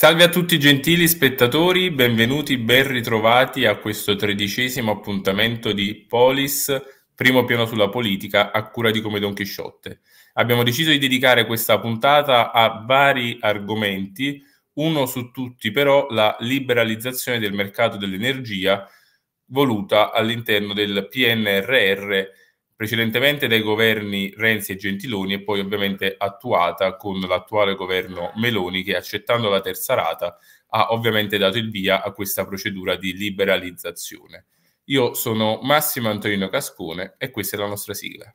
Salve a tutti gentili spettatori, benvenuti, ben ritrovati a questo tredicesimo appuntamento di Polis, primo piano sulla politica a cura di Come Don Chisciotte. Abbiamo deciso di dedicare questa puntata a vari argomenti, uno su tutti però la liberalizzazione del mercato dell'energia voluta all'interno del PNRR precedentemente dai governi Renzi e Gentiloni e poi ovviamente attuata con l'attuale governo Meloni che accettando la terza rata ha ovviamente dato il via a questa procedura di liberalizzazione. Io sono Massimo Antonino Cascone e questa è la nostra sigla.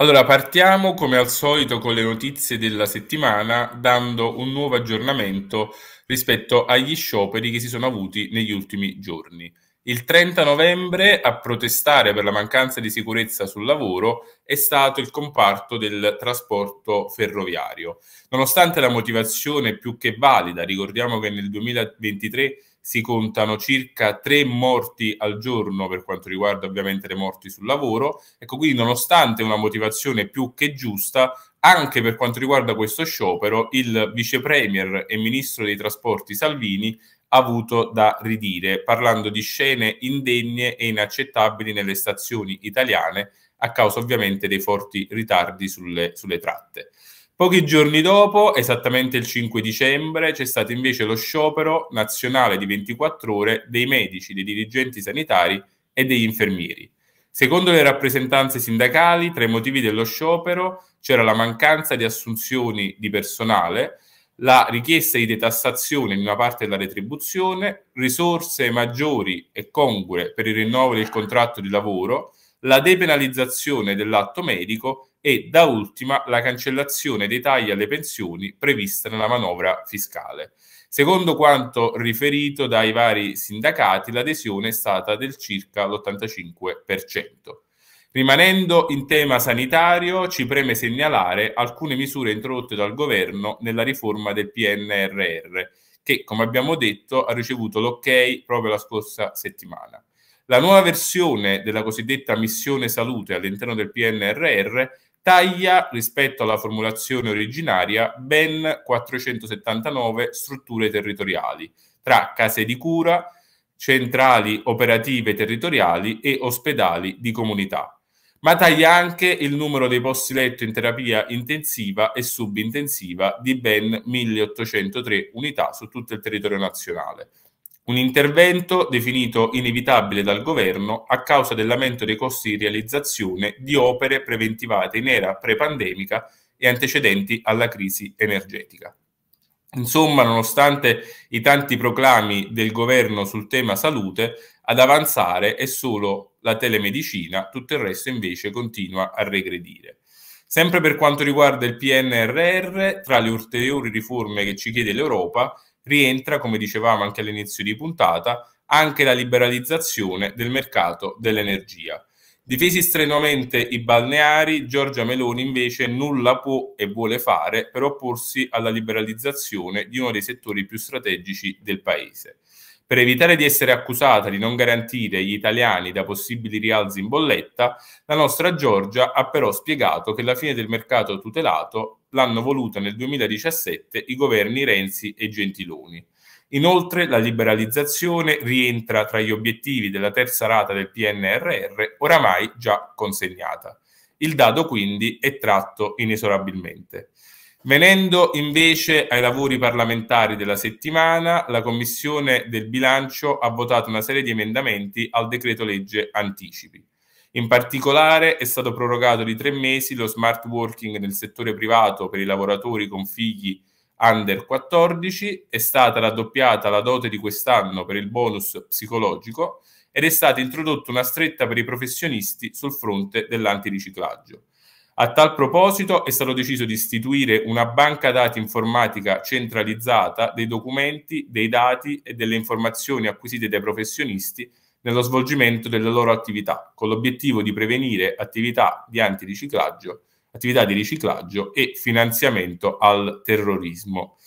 Allora, partiamo come al solito con le notizie della settimana, dando un nuovo aggiornamento rispetto agli scioperi che si sono avuti negli ultimi giorni. Il 30 novembre a protestare per la mancanza di sicurezza sul lavoro è stato il comparto del trasporto ferroviario. Nonostante la motivazione più che valida, ricordiamo che nel 2023 si contano circa tre morti al giorno per quanto riguarda ovviamente le morti sul lavoro. Ecco, quindi nonostante una motivazione più che giusta, anche per quanto riguarda questo sciopero, il vicepremier e ministro dei trasporti Salvini ha avuto da ridire, parlando di scene indegne e inaccettabili nelle stazioni italiane, a causa ovviamente dei forti ritardi sulle, sulle tratte. Pochi giorni dopo, esattamente il 5 dicembre, c'è stato invece lo sciopero nazionale di 24 ore dei medici, dei dirigenti sanitari e degli infermieri. Secondo le rappresentanze sindacali, tra i motivi dello sciopero c'era la mancanza di assunzioni di personale, la richiesta di detassazione in una parte della retribuzione, risorse maggiori e congure per il rinnovo del contratto di lavoro, la depenalizzazione dell'atto medico e da ultima la cancellazione dei tagli alle pensioni prevista nella manovra fiscale. Secondo quanto riferito dai vari sindacati, l'adesione è stata del circa l'85%. Rimanendo in tema sanitario, ci preme segnalare alcune misure introdotte dal governo nella riforma del PNRR, che, come abbiamo detto, ha ricevuto l'ok proprio la scorsa settimana. La nuova versione della cosiddetta missione salute all'interno del PNRR taglia rispetto alla formulazione originaria ben 479 strutture territoriali tra case di cura, centrali operative territoriali e ospedali di comunità, ma taglia anche il numero dei posti letto in terapia intensiva e subintensiva di ben 1803 unità su tutto il territorio nazionale. Un intervento definito inevitabile dal governo a causa dell'aumento dei costi di realizzazione di opere preventivate in era pre-pandemica e antecedenti alla crisi energetica. Insomma, nonostante i tanti proclami del governo sul tema salute, ad avanzare è solo la telemedicina, tutto il resto invece continua a regredire. Sempre per quanto riguarda il PNRR, tra le ulteriori riforme che ci chiede l'Europa, rientra, come dicevamo anche all'inizio di puntata, anche la liberalizzazione del mercato dell'energia. Difesi strenuamente i balneari, Giorgia Meloni invece nulla può e vuole fare per opporsi alla liberalizzazione di uno dei settori più strategici del Paese. Per evitare di essere accusata di non garantire gli italiani da possibili rialzi in bolletta, la nostra Giorgia ha però spiegato che la fine del mercato tutelato l'hanno voluta nel 2017 i governi Renzi e Gentiloni. Inoltre la liberalizzazione rientra tra gli obiettivi della terza rata del PNRR oramai già consegnata. Il dado quindi è tratto inesorabilmente. Venendo invece ai lavori parlamentari della settimana, la Commissione del bilancio ha votato una serie di emendamenti al decreto legge anticipi. In particolare è stato prorogato di tre mesi lo smart working nel settore privato per i lavoratori con figli under 14, è stata raddoppiata la dote di quest'anno per il bonus psicologico ed è stata introdotta una stretta per i professionisti sul fronte dell'antiriciclaggio. A tal proposito è stato deciso di istituire una banca dati informatica centralizzata dei documenti, dei dati e delle informazioni acquisite dai professionisti nello svolgimento delle loro attività, con l'obiettivo di prevenire attività di antiriciclaggio, attività di riciclaggio e finanziamento al terrorismo.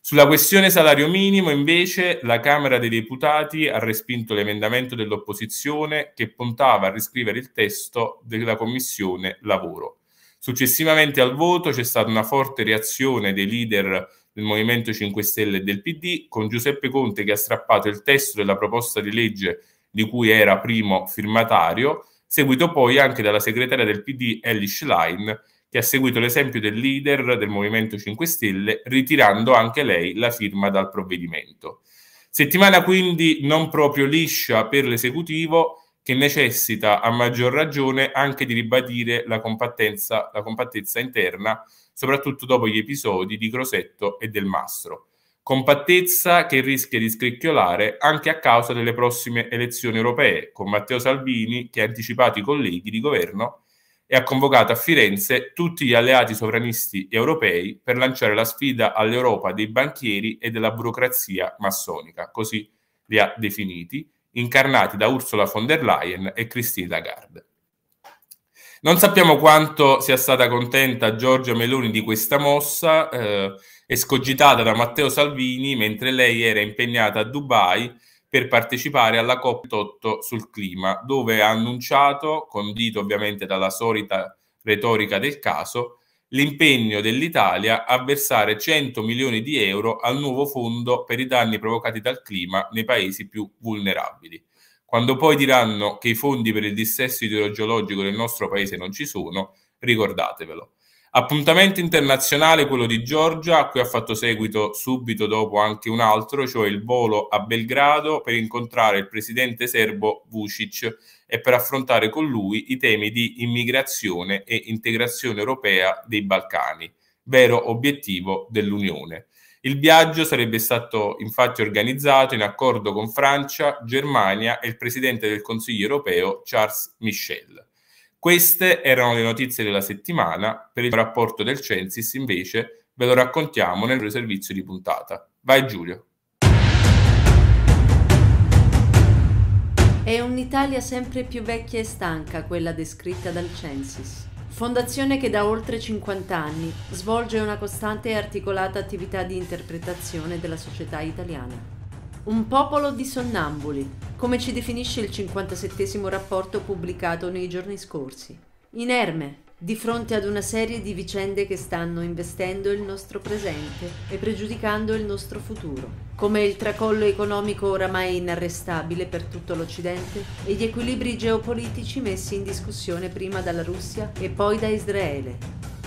Sulla questione salario minimo, invece, la Camera dei Deputati ha respinto l'emendamento dell'opposizione che puntava a riscrivere il testo della Commissione Lavoro. Successivamente al voto c'è stata una forte reazione dei leader del Movimento 5 Stelle e del PD, con Giuseppe Conte che ha strappato il testo della proposta di legge di cui era primo firmatario, seguito poi anche dalla segretaria del PD Ellie Schlein, che ha seguito l'esempio del leader del Movimento 5 Stelle, ritirando anche lei la firma dal provvedimento. Settimana quindi non proprio liscia per l'esecutivo, che necessita a maggior ragione anche di ribadire la compattezza, la compattezza interna, soprattutto dopo gli episodi di Crosetto e del Mastro. Compattezza che rischia di scricchiolare anche a causa delle prossime elezioni europee, con Matteo Salvini che ha anticipato i colleghi di governo e ha convocato a Firenze tutti gli alleati sovranisti europei per lanciare la sfida all'Europa dei banchieri e della burocrazia massonica, così li ha definiti, incarnati da Ursula von der Leyen e Christine Lagarde. Non sappiamo quanto sia stata contenta Giorgia Meloni di questa mossa, eh, escogitata da Matteo Salvini mentre lei era impegnata a Dubai per partecipare alla cop 28 sul clima, dove ha annunciato, condito ovviamente dalla solita retorica del caso, l'impegno dell'Italia a versare 100 milioni di euro al nuovo fondo per i danni provocati dal clima nei paesi più vulnerabili. Quando poi diranno che i fondi per il dissesto idrogeologico del nostro paese non ci sono, ricordatevelo. Appuntamento internazionale quello di Giorgia, a cui ha fatto seguito subito dopo anche un altro, cioè il volo a Belgrado per incontrare il presidente serbo Vucic e per affrontare con lui i temi di immigrazione e integrazione europea dei Balcani, vero obiettivo dell'Unione. Il viaggio sarebbe stato infatti organizzato in accordo con Francia, Germania e il presidente del Consiglio europeo Charles Michel. Queste erano le notizie della settimana, per il rapporto del Censis invece ve lo raccontiamo nel servizio di puntata. Vai Giulio. È un'Italia sempre più vecchia e stanca quella descritta dal Censis. Fondazione che da oltre 50 anni svolge una costante e articolata attività di interpretazione della società italiana. Un popolo di sonnambuli, come ci definisce il 57 rapporto pubblicato nei giorni scorsi. Inerme, di fronte ad una serie di vicende che stanno investendo il nostro presente e pregiudicando il nostro futuro, come il tracollo economico oramai inarrestabile per tutto l'Occidente e gli equilibri geopolitici messi in discussione prima dalla Russia e poi da Israele.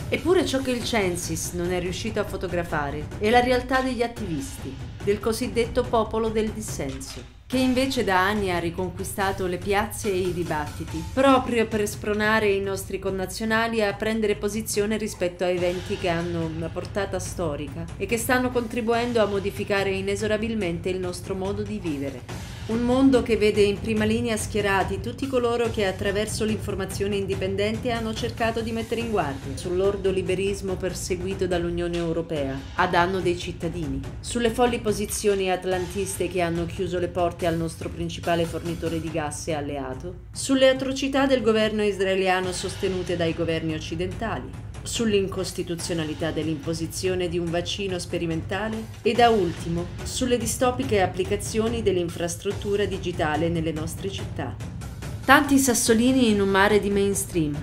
Eppure ciò che il Censis non è riuscito a fotografare è la realtà degli attivisti, del cosiddetto popolo del dissenso che invece da anni ha riconquistato le piazze e i dibattiti, proprio per spronare i nostri connazionali a prendere posizione rispetto a eventi che hanno una portata storica e che stanno contribuendo a modificare inesorabilmente il nostro modo di vivere. Un mondo che vede in prima linea schierati tutti coloro che attraverso l'informazione indipendente hanno cercato di mettere in guardia sull'ordo liberismo perseguito dall'Unione Europea a danno dei cittadini, sulle folli posizioni atlantiste che hanno chiuso le porte al nostro principale fornitore di gas e alleato, sulle atrocità del governo israeliano sostenute dai governi occidentali, sull'incostituzionalità dell'imposizione di un vaccino sperimentale e da ultimo sulle distopiche applicazioni dell'infrastruttura digitale nelle nostre città. Tanti sassolini in un mare di mainstream,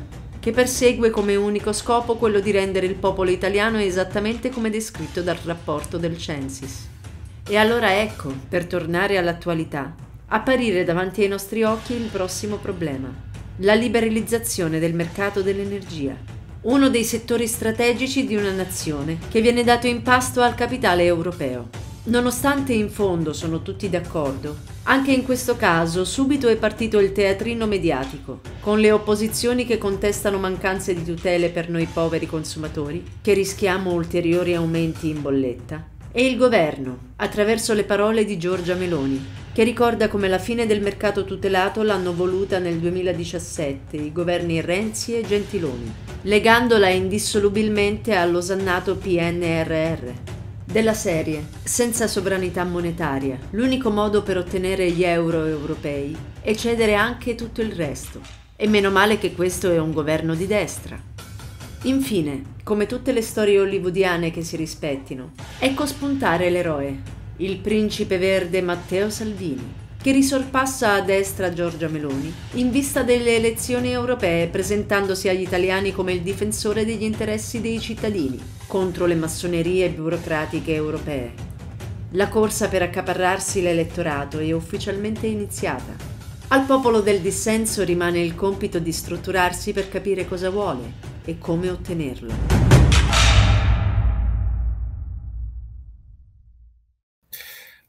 che persegue come unico scopo quello di rendere il popolo italiano esattamente come descritto dal rapporto del Censis. E allora ecco, per tornare all'attualità, apparire davanti ai nostri occhi il prossimo problema, la liberalizzazione del mercato dell'energia uno dei settori strategici di una nazione, che viene dato in pasto al capitale europeo. Nonostante in fondo sono tutti d'accordo, anche in questo caso subito è partito il teatrino mediatico, con le opposizioni che contestano mancanze di tutele per noi poveri consumatori, che rischiamo ulteriori aumenti in bolletta, e il governo, attraverso le parole di Giorgia Meloni, che ricorda come la fine del mercato tutelato l'hanno voluta nel 2017 i governi Renzi e Gentiloni, legandola indissolubilmente all'osannato PNRR. Della serie, senza sovranità monetaria, l'unico modo per ottenere gli euro europei è cedere anche tutto il resto. E meno male che questo è un governo di destra. Infine, come tutte le storie hollywoodiane che si rispettino, ecco spuntare l'eroe, il principe verde Matteo Salvini, che risorpassa a destra Giorgia Meloni in vista delle elezioni europee presentandosi agli italiani come il difensore degli interessi dei cittadini contro le massonerie burocratiche europee. La corsa per accaparrarsi l'elettorato è ufficialmente iniziata. Al popolo del dissenso rimane il compito di strutturarsi per capire cosa vuole e come ottenerlo.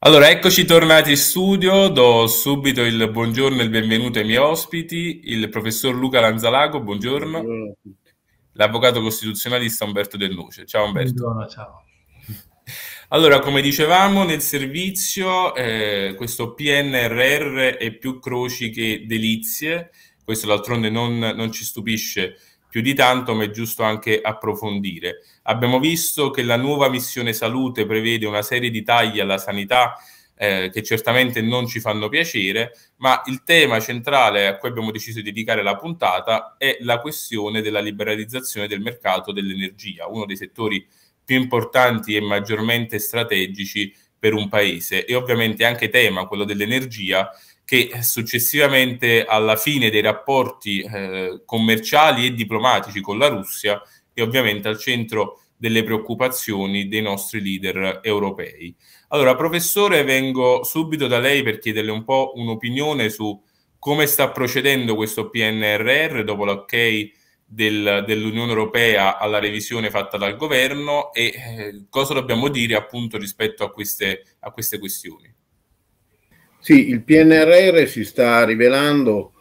Allora, eccoci tornati in studio, do subito il buongiorno e il benvenuto ai miei ospiti, il professor Luca Lanzalago, buongiorno, buongiorno l'avvocato costituzionalista Umberto Del Ciao Umberto. Buongiorno, ciao. Allora, come dicevamo, nel servizio eh, questo PNRR è più croci che delizie, questo d'altronde non, non ci stupisce, più di tanto, ma è giusto anche approfondire. Abbiamo visto che la nuova missione salute prevede una serie di tagli alla sanità eh, che certamente non ci fanno piacere, ma il tema centrale a cui abbiamo deciso di dedicare la puntata è la questione della liberalizzazione del mercato dell'energia, uno dei settori più importanti e maggiormente strategici per un paese e ovviamente anche tema, quello dell'energia, che successivamente alla fine dei rapporti eh, commerciali e diplomatici con la Russia è ovviamente al centro delle preoccupazioni dei nostri leader europei. Allora, professore, vengo subito da lei per chiederle un po' un'opinione su come sta procedendo questo PNRR dopo l'ok del, dell'Unione Europea alla revisione fatta dal governo e eh, cosa dobbiamo dire appunto rispetto a queste, a queste questioni. Sì, il PNRR si sta rivelando,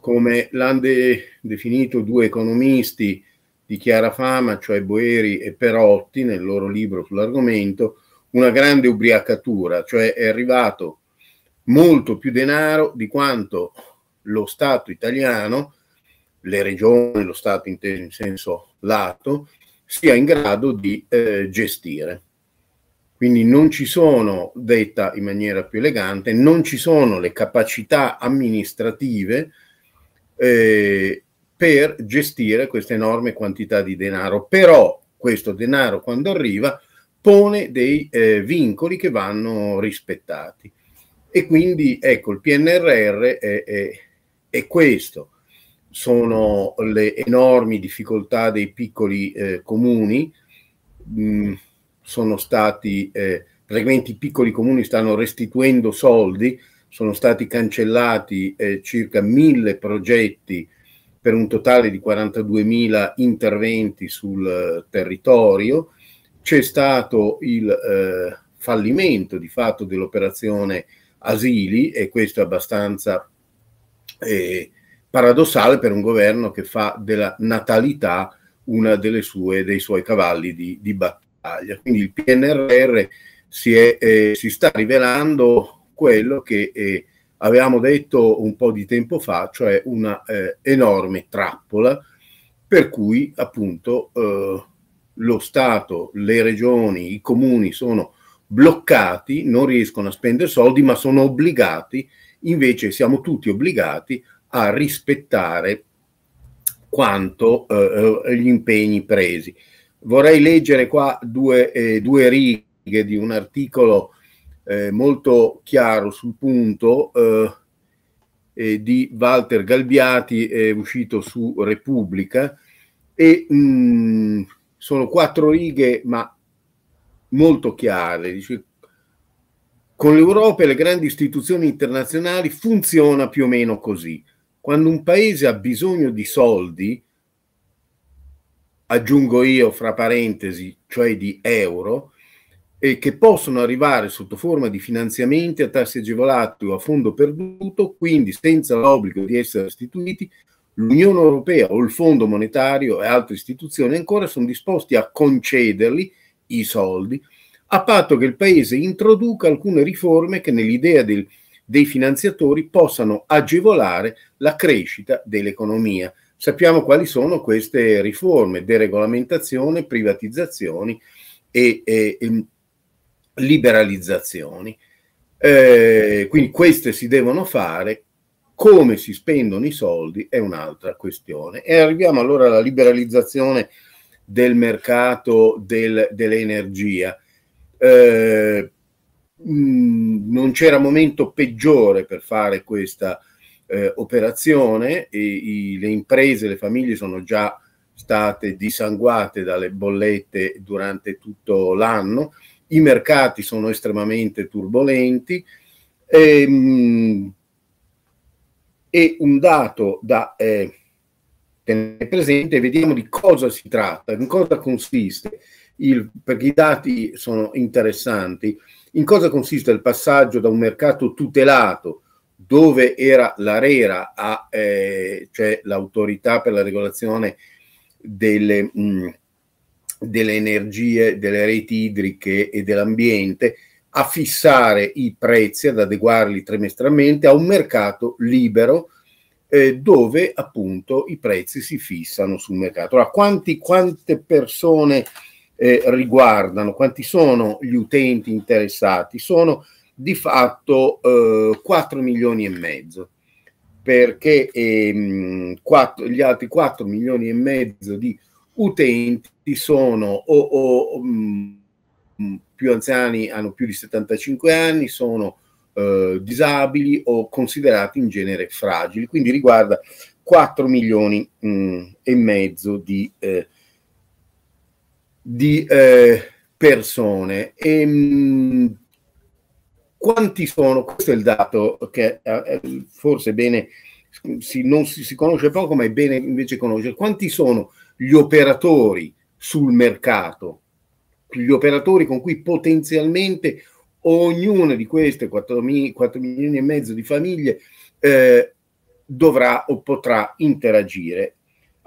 come l'hanno de- definito due economisti di chiara fama, cioè Boeri e Perotti, nel loro libro sull'argomento, una grande ubriacatura, cioè è arrivato molto più denaro di quanto lo Stato italiano, le regioni, lo Stato inteso in senso lato, sia in grado di eh, gestire. Quindi non ci sono, detta in maniera più elegante, non ci sono le capacità amministrative eh, per gestire questa enorme quantità di denaro. Però questo denaro quando arriva pone dei eh, vincoli che vanno rispettati. E quindi ecco, il PNRR è, è, è questo. Sono le enormi difficoltà dei piccoli eh, comuni. Mh, mm, sono stati, eh, praticamente i piccoli comuni stanno restituendo soldi, sono stati cancellati eh, circa mille progetti per un totale di 42.000 interventi sul eh, territorio, c'è stato il eh, fallimento di fatto dell'operazione asili e questo è abbastanza eh, paradossale per un governo che fa della natalità una delle sue, dei suoi cavalli di, di battaglia. Italia. Quindi il PNRR si, è, eh, si sta rivelando quello che eh, avevamo detto un po' di tempo fa, cioè una eh, enorme trappola per cui appunto eh, lo Stato, le regioni, i comuni sono bloccati, non riescono a spendere soldi, ma sono obbligati, invece siamo tutti obbligati a rispettare quanto eh, eh, gli impegni presi. Vorrei leggere qua due, eh, due righe di un articolo eh, molto chiaro sul punto eh, eh di Walter Galbiati, uscito su Repubblica, e mh, mm, sono quattro righe ma molto chiare. Dice, con l'Europa e le grandi istituzioni internazionali funziona più o meno così. Quando un paese ha bisogno di soldi, aggiungo io fra parentesi, cioè di euro, e che possono arrivare sotto forma di finanziamenti a tassi agevolati o a fondo perduto, quindi senza l'obbligo di essere restituiti, l'Unione Europea o il Fondo Monetario e altre istituzioni ancora sono disposti a concederli i soldi, a patto che il Paese introduca alcune riforme che nell'idea del, dei finanziatori possano agevolare la crescita dell'economia sappiamo quali sono queste riforme, deregolamentazione, privatizzazioni e, e, e liberalizzazioni. Eh, quindi queste si devono fare, come si spendono i soldi è un'altra questione. E arriviamo allora alla liberalizzazione del mercato del, dell'energia. Eh, mh, mm, non c'era momento peggiore per fare questa eh, operazione e i, le imprese, le famiglie sono già state disanguate dalle bollette durante tutto l'anno, i mercati sono estremamente turbolenti e, ehm, e un dato da eh, tenere presente, vediamo di cosa si tratta, in cosa consiste, il, perché i dati sono interessanti, in cosa consiste il passaggio da un mercato tutelato dove era l'ARERA, a, eh, cioè l'autorità per la regolazione delle, mh, mm, delle energie, delle reti idriche e dell'ambiente, a fissare i prezzi, ad adeguarli trimestralmente a un mercato libero eh, dove appunto i prezzi si fissano sul mercato. Allora, quanti, quante persone eh, riguardano, quanti sono gli utenti interessati? Sono di fatto eh, 4 milioni e mezzo perché ehm, 4, gli altri 4 milioni e mezzo di utenti sono o, o mh, mm, più anziani, hanno più di 75 anni, sono eh, disabili o considerati in genere fragili, quindi riguarda 4 milioni mh, mm, e mezzo di, eh, di eh, persone. E, ehm, mh, quanti sono? Questo è il dato che eh, eh, forse bene si, non si, si conosce poco, ma è bene invece conoscere. Quanti sono gli operatori sul mercato, gli operatori con cui potenzialmente ognuna di queste 4, 4 milioni e mezzo di famiglie eh, dovrà o potrà interagire.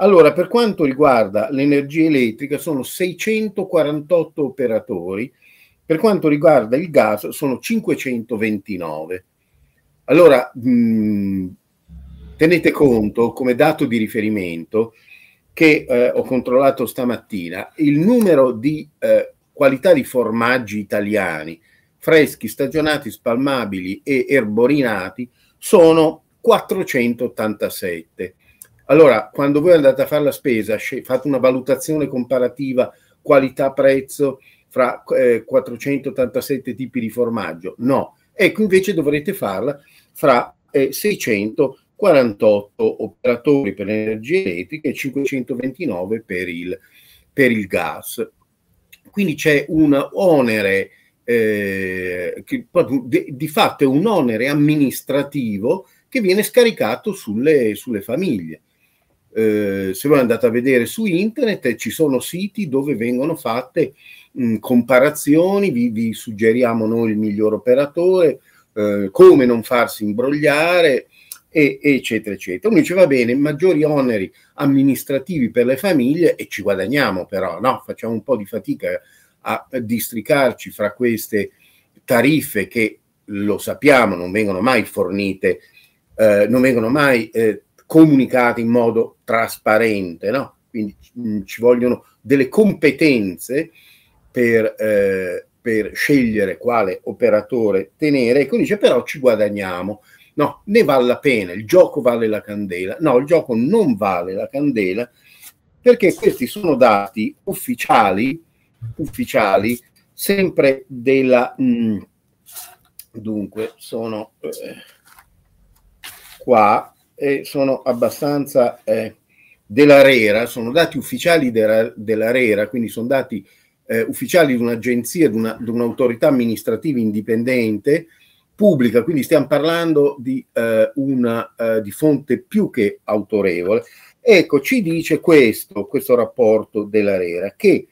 Allora, per quanto riguarda l'energia elettrica, sono 648 operatori per quanto riguarda il gas sono 529. Allora, mh, mm, tenete conto come dato di riferimento che eh, ho controllato stamattina il numero di eh, qualità di formaggi italiani freschi, stagionati, spalmabili e erborinati sono 487. Allora, quando voi andate a fare la spesa, fate una valutazione comparativa qualità-prezzo fra eh, 487 tipi di formaggio. No, ecco invece dovrete farla fra eh, 648 operatori per l'energia elettrica e 529 per il, per il gas. Quindi c'è un onere, eh, che, di, fatto è un onere amministrativo che viene scaricato sulle, sulle famiglie. Eh, se voi andate a vedere su internet ci sono siti dove vengono fatte mh, comparazioni, vi, vi, suggeriamo noi il miglior operatore, eh, come non farsi imbrogliare, e, eccetera, eccetera. Uno dice va bene, maggiori oneri amministrativi per le famiglie e ci guadagniamo però, no? Facciamo un po' di fatica a districarci fra queste tariffe che lo sappiamo non vengono mai fornite, eh, non vengono mai eh, comunicate in modo trasparente, no? Quindi mh, ci vogliono delle competenze per, eh, per scegliere quale operatore tenere e quindi dice però ci guadagniamo. No, ne vale la pena, il gioco vale la candela. No, il gioco non vale la candela perché questi sono dati ufficiali, ufficiali sempre della... Mh, mm, dunque, sono eh, qua e sono abbastanza eh, della RERA, sono dati ufficiali della, della RERA, quindi sono dati eh, ufficiali di un'agenzia, di, una, di, un'autorità amministrativa indipendente, pubblica, quindi stiamo parlando di, eh, una, eh, di fonte più che autorevole. Ecco, ci dice questo, questo rapporto dell'Arera, che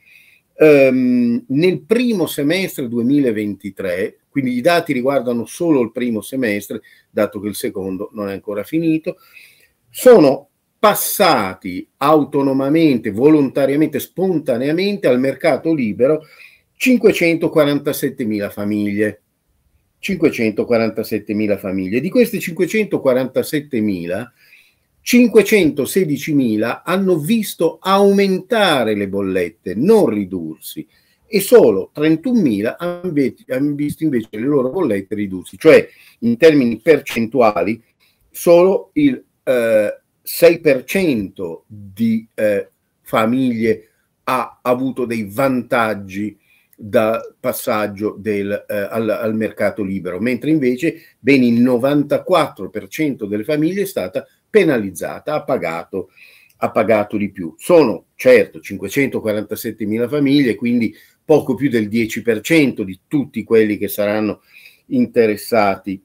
ehm, nel primo semestre 2023, quindi i dati riguardano solo il primo semestre, dato che il secondo non è ancora finito, sono passati autonomamente, volontariamente, spontaneamente al mercato libero 547.000 famiglie. 547.000 famiglie. Di queste 547.000, 516.000 hanno visto aumentare le bollette, non ridursi, e solo 31.000 hanno visto invece le loro bollette ridursi, cioè in termini percentuali solo il eh, 6% di eh, famiglie ha avuto dei vantaggi dal passaggio del, eh, al, al, mercato libero, mentre invece ben il 94% delle famiglie è stata penalizzata, ha pagato, ha pagato di più. Sono certo 547 mila famiglie, quindi poco più del 10% di tutti quelli che saranno interessati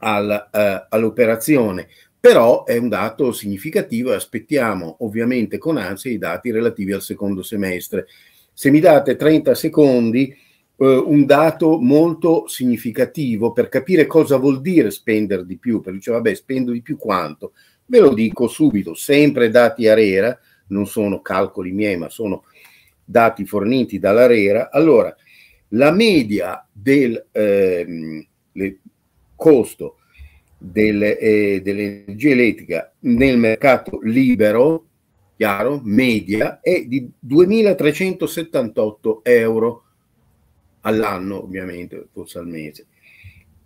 al, eh, all'operazione, però è un dato significativo e aspettiamo ovviamente con ansia i dati relativi al secondo semestre. Se mi date 30 secondi, eh, un dato molto significativo per capire cosa vuol dire spendere di più, perché dice vabbè spendo di più quanto? Ve lo dico subito, sempre dati Arera, non sono calcoli miei ma sono dati forniti dall'Arera. Allora, la media del eh, costo delle, eh, dell'energia elettrica nel mercato libero, chiaro, media, è di 2.378 euro all'anno, ovviamente, forse al mese.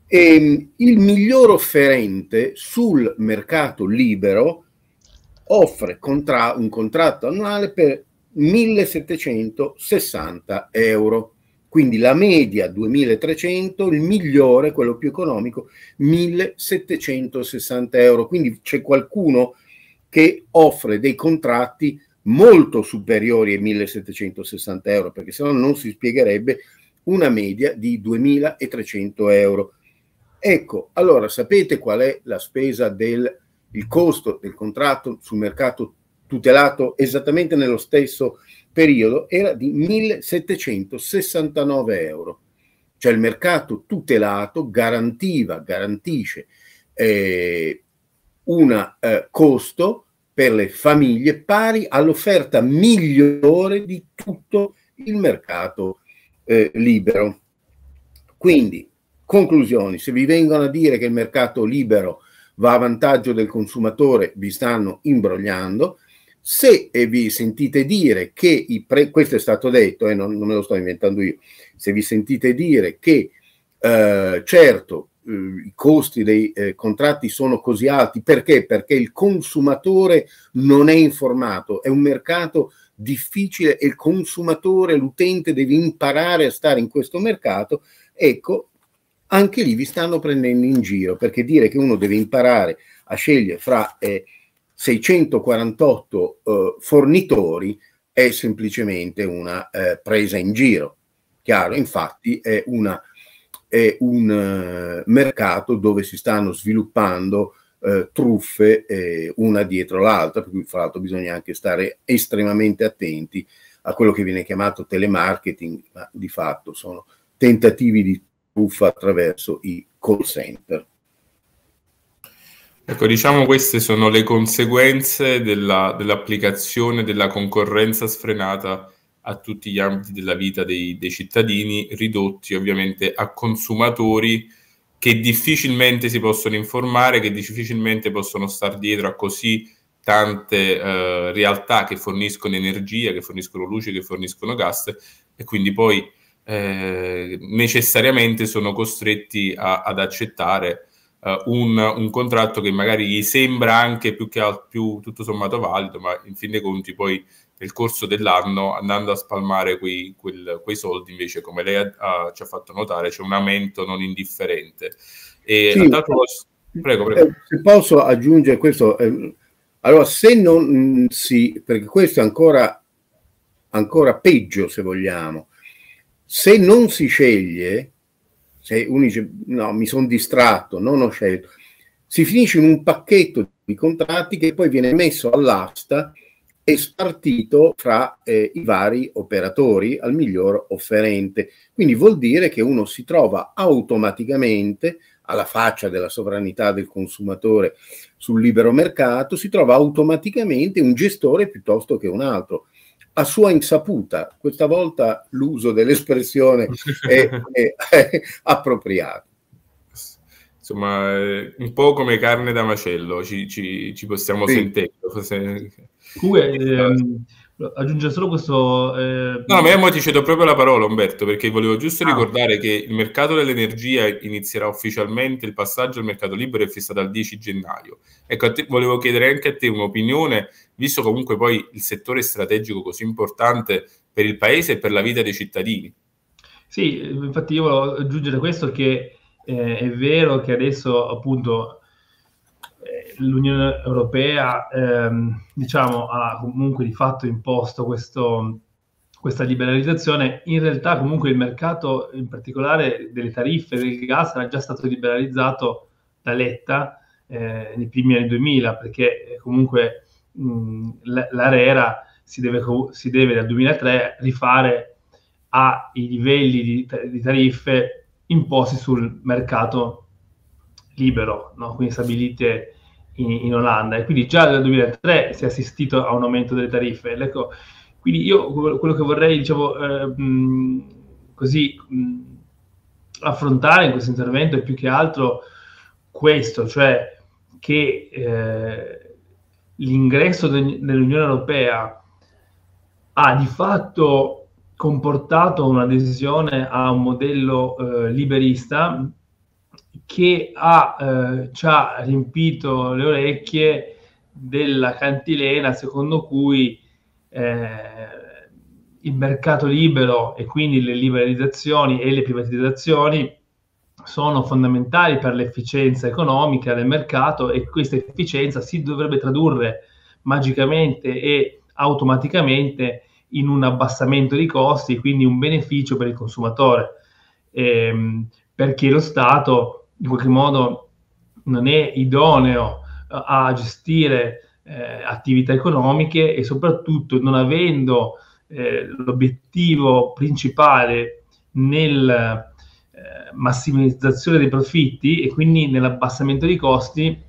E, ehm, il miglior offerente sul mercato libero offre contra- un contratto annuale per 1.760 euro quindi la media 2300, il migliore, quello più economico, 1760 euro. Quindi c'è qualcuno che offre dei contratti molto superiori ai 1760 euro, perché se no non si spiegherebbe una media di 2300 euro. Ecco, allora sapete qual è la spesa del costo del contratto sul mercato tutelato esattamente nello stesso periodo era di 1769 euro. Cioè il mercato tutelato garantiva, garantisce eh, un eh, costo per le famiglie pari all'offerta migliore di tutto il mercato eh, libero. Quindi, conclusioni, se vi vengono a dire che il mercato libero va a vantaggio del consumatore, vi stanno imbrogliando, se eh, vi sentite dire che i prezzi, questo è stato detto, e eh, non, non, me lo sto inventando io, se vi sentite dire che eh, certo eh, i costi dei eh, contratti sono così alti perché? Perché il consumatore non è informato, è un mercato difficile e il consumatore, l'utente deve imparare a stare in questo mercato, ecco, anche lì vi stanno prendendo in giro perché dire che uno deve imparare a scegliere fra eh, 648 eh, fornitori è semplicemente una eh, presa in giro. Chiaro, infatti è, una, è un eh, mercato dove si stanno sviluppando eh, truffe eh, una dietro l'altra, per cui fra l'altro bisogna anche stare estremamente attenti a quello che viene chiamato telemarketing, ma di fatto sono tentativi di truffa attraverso i call center. Ecco, diciamo queste sono le conseguenze della, dell'applicazione della concorrenza sfrenata a tutti gli ambiti della vita dei, dei, cittadini, ridotti ovviamente a consumatori che difficilmente si possono informare, che difficilmente possono stare dietro a così tante eh, realtà che forniscono energia, che forniscono luce, che forniscono gas e quindi poi eh, necessariamente sono costretti a, ad accettare uh, un, un, contratto che magari gli sembra anche più, che, più tutto sommato valido, ma in fin dei conti poi nel corso dell'anno andando a spalmare quei, quel, quei soldi invece come lei ha, ha, ci ha fatto notare c'è un aumento non indifferente. E sì, dato... prego, prego. Eh, se posso aggiungere questo, eh, allora se non si, mm, sì, perché questo è ancora, ancora peggio se vogliamo, se non si sceglie se uno dice no, mi sono distratto, non ho scelto, si finisce in un pacchetto di contratti che poi viene messo all'asta e spartito fra eh, i vari operatori al miglior offerente. Quindi vuol dire che uno si trova automaticamente alla faccia della sovranità del consumatore sul libero mercato, si trova automaticamente un gestore piuttosto che un altro a sua insaputa. Questa volta l'uso dell'espressione è, è, è appropriato. Insomma, eh, un po' come carne da macello, ci, ci, ci possiamo sì. sentire. Comunque, ehm, aggiungere solo questo... Eh... No, ma io ti cedo proprio la parola Umberto, perché volevo giusto ah. ricordare che il mercato dell'energia inizierà ufficialmente il passaggio al mercato libero è fissato al 10 gennaio. Ecco, te, volevo chiedere anche a te un'opinione, visto comunque poi il settore strategico così importante per il paese e per la vita dei cittadini. Sì, infatti io volevo aggiungere questo che eh, è vero che adesso appunto l'Unione Europea ehm, diciamo, ha comunque di fatto imposto questo, questa liberalizzazione, in realtà comunque il mercato, in particolare delle tariffe del gas, era già stato liberalizzato da Letta eh, nei primi anni 2000, perché eh, comunque mh, l'ARERA si deve, si deve, dal 2003 rifare ai livelli di, di tariffe imposti sul mercato libero, no? quindi stabilite in, in, Olanda e quindi già dal 2003 si è assistito a un aumento delle tariffe. Ecco, quindi io quello che vorrei, diciamo, eh, così mh, affrontare in questo intervento è più che altro questo, cioè che eh, l'ingresso de- dell'Unione Europea ha di fatto comportato un'adesione a un modello eh, liberista che ha, eh, ci ha riempito le orecchie della cantilena secondo cui eh, il mercato libero e quindi le liberalizzazioni e le privatizzazioni sono fondamentali per l'efficienza economica del mercato e questa efficienza si dovrebbe tradurre magicamente e automaticamente in un abbassamento dei costi, quindi un beneficio per il consumatore, ehm, perché lo Stato in qualche modo non è idoneo eh, a gestire eh, attività economiche e soprattutto non avendo eh, l'obiettivo principale nella eh, massimizzazione dei profitti e quindi nell'abbassamento dei costi,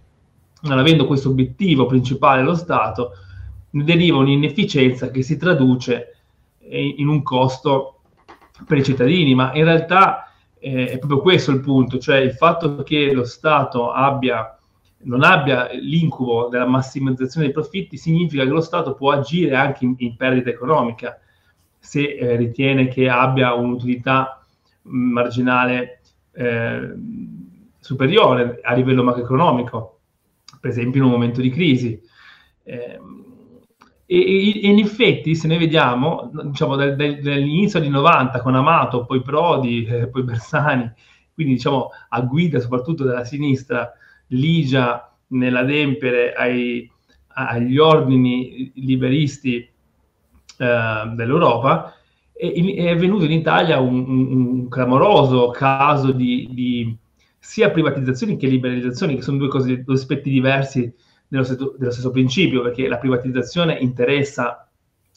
non avendo questo obiettivo principale lo Stato, ne deriva un'inefficienza che si traduce eh, in un costo per i cittadini, ma in realtà è proprio questo il punto, cioè il fatto che lo Stato abbia, non abbia l'incubo della massimizzazione dei profitti significa che lo Stato può agire anche in, in perdita economica se eh, ritiene che abbia un'utilità mm, marginale eh, superiore a livello macroeconomico, per esempio in un momento di crisi. Eh, e, e, in effetti, se noi vediamo, diciamo, dal, dal, dall'inizio degli 90 con Amato, poi Prodi, eh, poi Bersani, quindi diciamo a guida soprattutto della sinistra, ligia nell'adempere ai, agli ordini liberisti eh, dell'Europa, è, è venuto in Italia un, un, un clamoroso caso di, di, sia privatizzazioni che liberalizzazioni, che sono due, cose, due aspetti diversi dello stesso, dello stesso principio, perché la privatizzazione interessa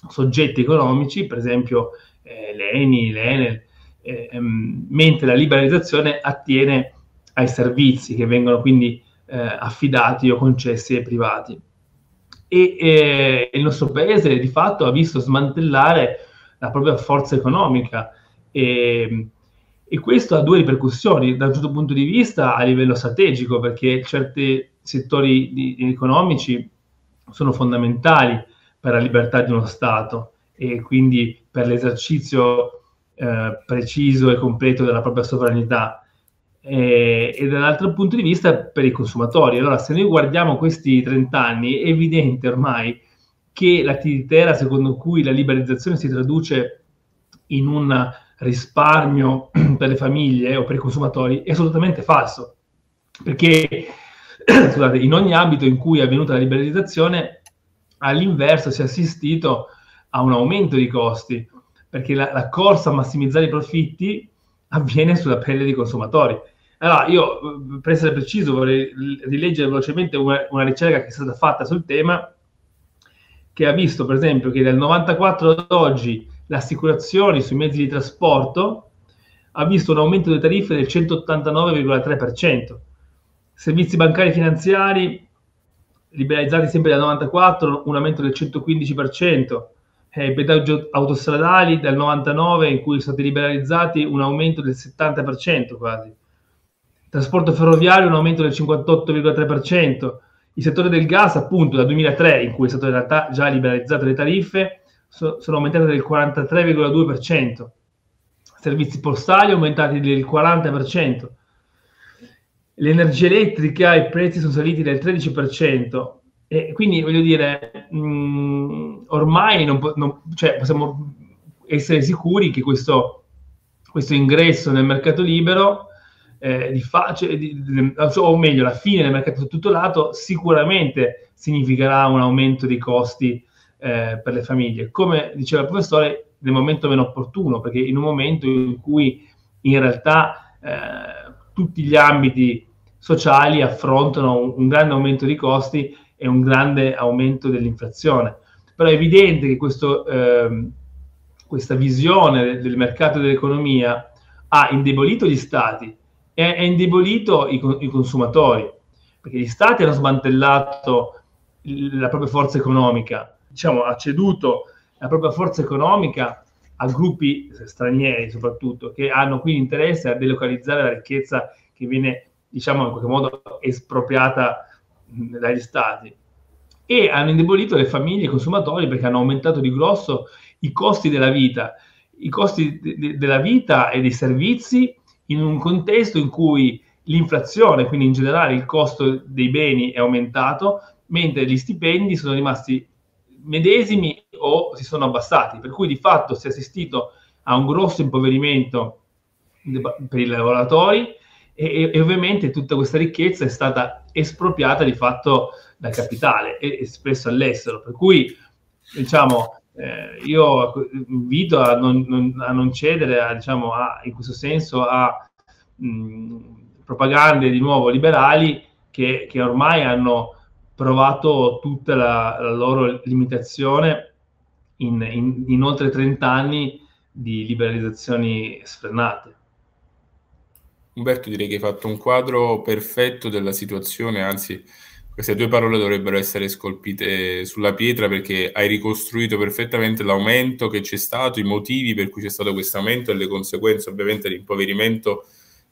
soggetti economici, per esempio eh, l'ENI, l'ENEL, eh, ehm, mentre la liberalizzazione attiene ai servizi che vengono quindi eh, affidati o concessi ai privati. E eh, il nostro paese di fatto ha visto smantellare la propria forza economica e ehm, e questo ha due ripercussioni da un certo punto di vista a livello strategico, perché certi settori di, di economici sono fondamentali per la libertà di uno Stato e quindi per l'esercizio eh, preciso e completo della propria sovranità e, e dall'altro punto di vista per i consumatori. Allora, se noi guardiamo questi 30 anni, è evidente ormai che la tiritera secondo cui la liberalizzazione si traduce in una risparmio per le famiglie o per i consumatori è assolutamente falso, perché scusate, in ogni ambito in cui è avvenuta la liberalizzazione, all'inverso si è assistito a un aumento di costi, perché la, la corsa a massimizzare i profitti avviene sulla pelle dei consumatori. Allora, io per essere preciso vorrei rileggere velocemente una, una ricerca che è stata fatta sul tema, che ha visto per esempio che dal 94 ad oggi l'assicurazione sui mezzi di trasporto ha visto un aumento delle tariffe del 189,3%, servizi bancari e finanziari liberalizzati sempre dal 94, un aumento del 115%, eh, pedaggi autostradali dal 99 in cui sono stati liberalizzati un aumento del 70% quasi, trasporto ferroviario un aumento del 58,3%, il settore del gas appunto dal 2003 in cui è stato in realtà già liberalizzato le tariffe sono aumentate del 43,2%, servizi postali aumentati del 40%, l'energia elettrica i prezzi sono saliti del 13%. E quindi voglio dire, mh, mm, ormai non, non, cioè, possiamo essere sicuri che questo, questo ingresso nel mercato libero, eh, fa, cioè, di, di, o meglio, la fine del mercato tutelato, sicuramente significherà un aumento dei costi eh, per le famiglie. Come diceva il professore, nel momento meno opportuno, perché in un momento in cui in realtà eh, tutti gli ambiti sociali affrontano un, un, grande aumento di costi e un grande aumento dell'inflazione. Però è evidente che questo, eh, questa visione del mercato dell'economia ha indebolito gli stati e ha indebolito i, i consumatori, perché gli stati hanno smantellato la propria forza economica, diciamo, ha ceduto la propria forza economica a gruppi stranieri soprattutto, che hanno quindi interesse a delocalizzare la ricchezza che viene, diciamo, in qualche modo espropriata dagli stati. E hanno indebolito le famiglie e i consumatori perché hanno aumentato di grosso i costi della vita, i costi de- de- della vita e dei servizi in un contesto in cui l'inflazione, quindi in generale il costo dei beni è aumentato, mentre gli stipendi sono rimasti medesimi o si sono abbassati, per cui di fatto si è assistito a un grosso impoverimento per i lavoratori e, e ovviamente tutta questa ricchezza è stata espropriata di fatto dal capitale e, e spesso all'estero, per cui diciamo eh, io invito a non, non, a non cedere a, diciamo, a, in questo senso a mh, propagande di nuovo liberali che, che ormai hanno provato tutta la, la loro limitazione in, in, in, oltre 30 anni di liberalizzazioni sfrenate. Umberto, direi che hai fatto un quadro perfetto della situazione, anzi queste due parole dovrebbero essere scolpite sulla pietra perché hai ricostruito perfettamente l'aumento che c'è stato, i motivi per cui c'è stato questo aumento e le conseguenze ovviamente dell'impoverimento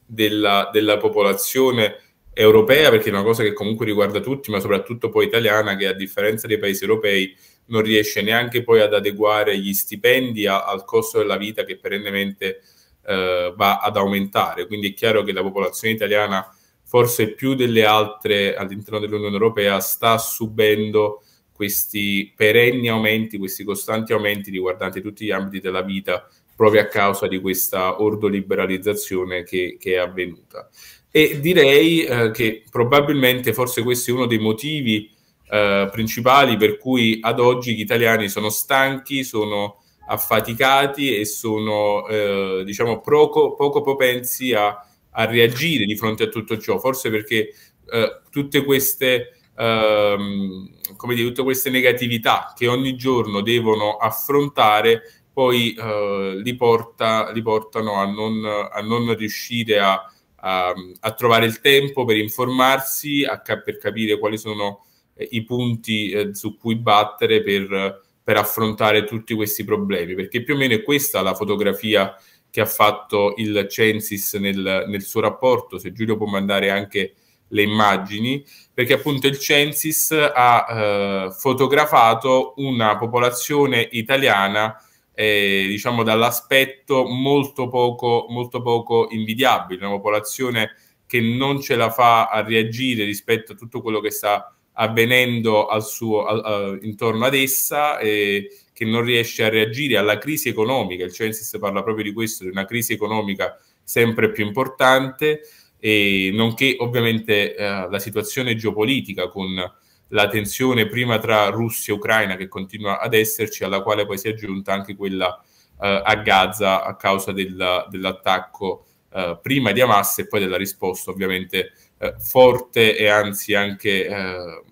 della, della popolazione europea, perché è una cosa che comunque riguarda tutti, ma soprattutto poi italiana, che a differenza dei paesi europei non riesce neanche poi ad adeguare gli stipendi a, al costo della vita che perennemente eh, va ad aumentare. Quindi è chiaro che la popolazione italiana, forse più delle altre all'interno dell'Unione Europea, sta subendo questi perenni aumenti, questi costanti aumenti riguardanti tutti gli ambiti della vita proprio a causa di questa ordoliberalizzazione che, che è avvenuta. E direi eh, che probabilmente forse questo è uno dei motivi eh, principali per cui ad oggi gli italiani sono stanchi, sono affaticati e sono eh, diciamo poco, poco propensi a, a, reagire di fronte a tutto ciò, forse perché eh, tutte queste ehm, come dire, tutte queste negatività che ogni giorno devono affrontare poi eh, li, porta, li portano a non, a non riuscire a, a, ehm, a trovare il tempo per informarsi, cap- per capire quali sono eh, i punti eh, su cui battere per, per, affrontare tutti questi problemi, perché più o meno è questa la fotografia che ha fatto il Censis nel, nel suo rapporto, se Giulio può mandare anche le immagini, perché appunto il Censis ha eh, fotografato una popolazione italiana eh, diciamo dall'aspetto molto poco, molto poco invidiabile, una popolazione che non ce la fa a reagire rispetto a tutto quello che sta avvenendo al suo, al, al, intorno ad essa e che non riesce a reagire alla crisi economica. Il Censis parla proprio di questo, di una crisi economica sempre più importante, e nonché ovviamente eh, la situazione geopolitica con la tensione prima tra Russia e Ucraina che continua ad esserci, alla quale poi si è aggiunta anche quella eh, a Gaza a causa del, dell'attacco eh, prima di Hamas e poi della risposta ovviamente eh, forte e anzi anche eh,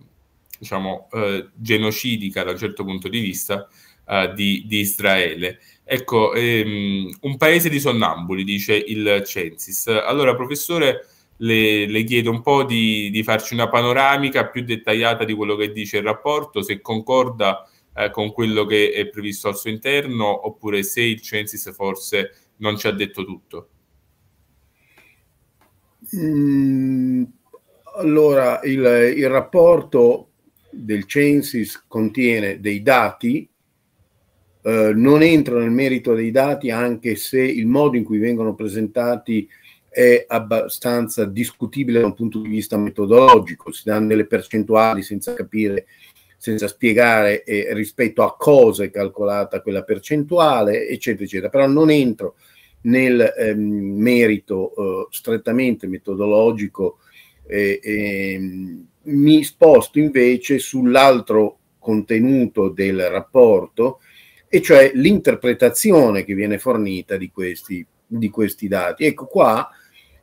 diciamo eh, genocidica da un certo punto di vista eh, di, di, Israele. Ecco, ehm, un paese di sonnambuli, dice il Censis. Allora, professore, le, le chiedo un po' di, di, farci una panoramica più dettagliata di quello che dice il rapporto, se concorda eh, con quello che è previsto al suo interno oppure se il Censis forse non ci ha detto tutto. Mm, allora, il, il rapporto del Censis contiene dei dati, eh, non entro nel merito dei dati anche se il modo in cui vengono presentati è abbastanza discutibile da un punto di vista metodologico, si danno delle percentuali senza capire, senza spiegare eh, rispetto a cosa è calcolata quella percentuale, eccetera, eccetera. Però non entro nel ehm, merito eh, strettamente metodologico, eh, mi sposto invece sull'altro contenuto del rapporto, e cioè l'interpretazione che viene fornita di questi, di questi dati. Ecco qua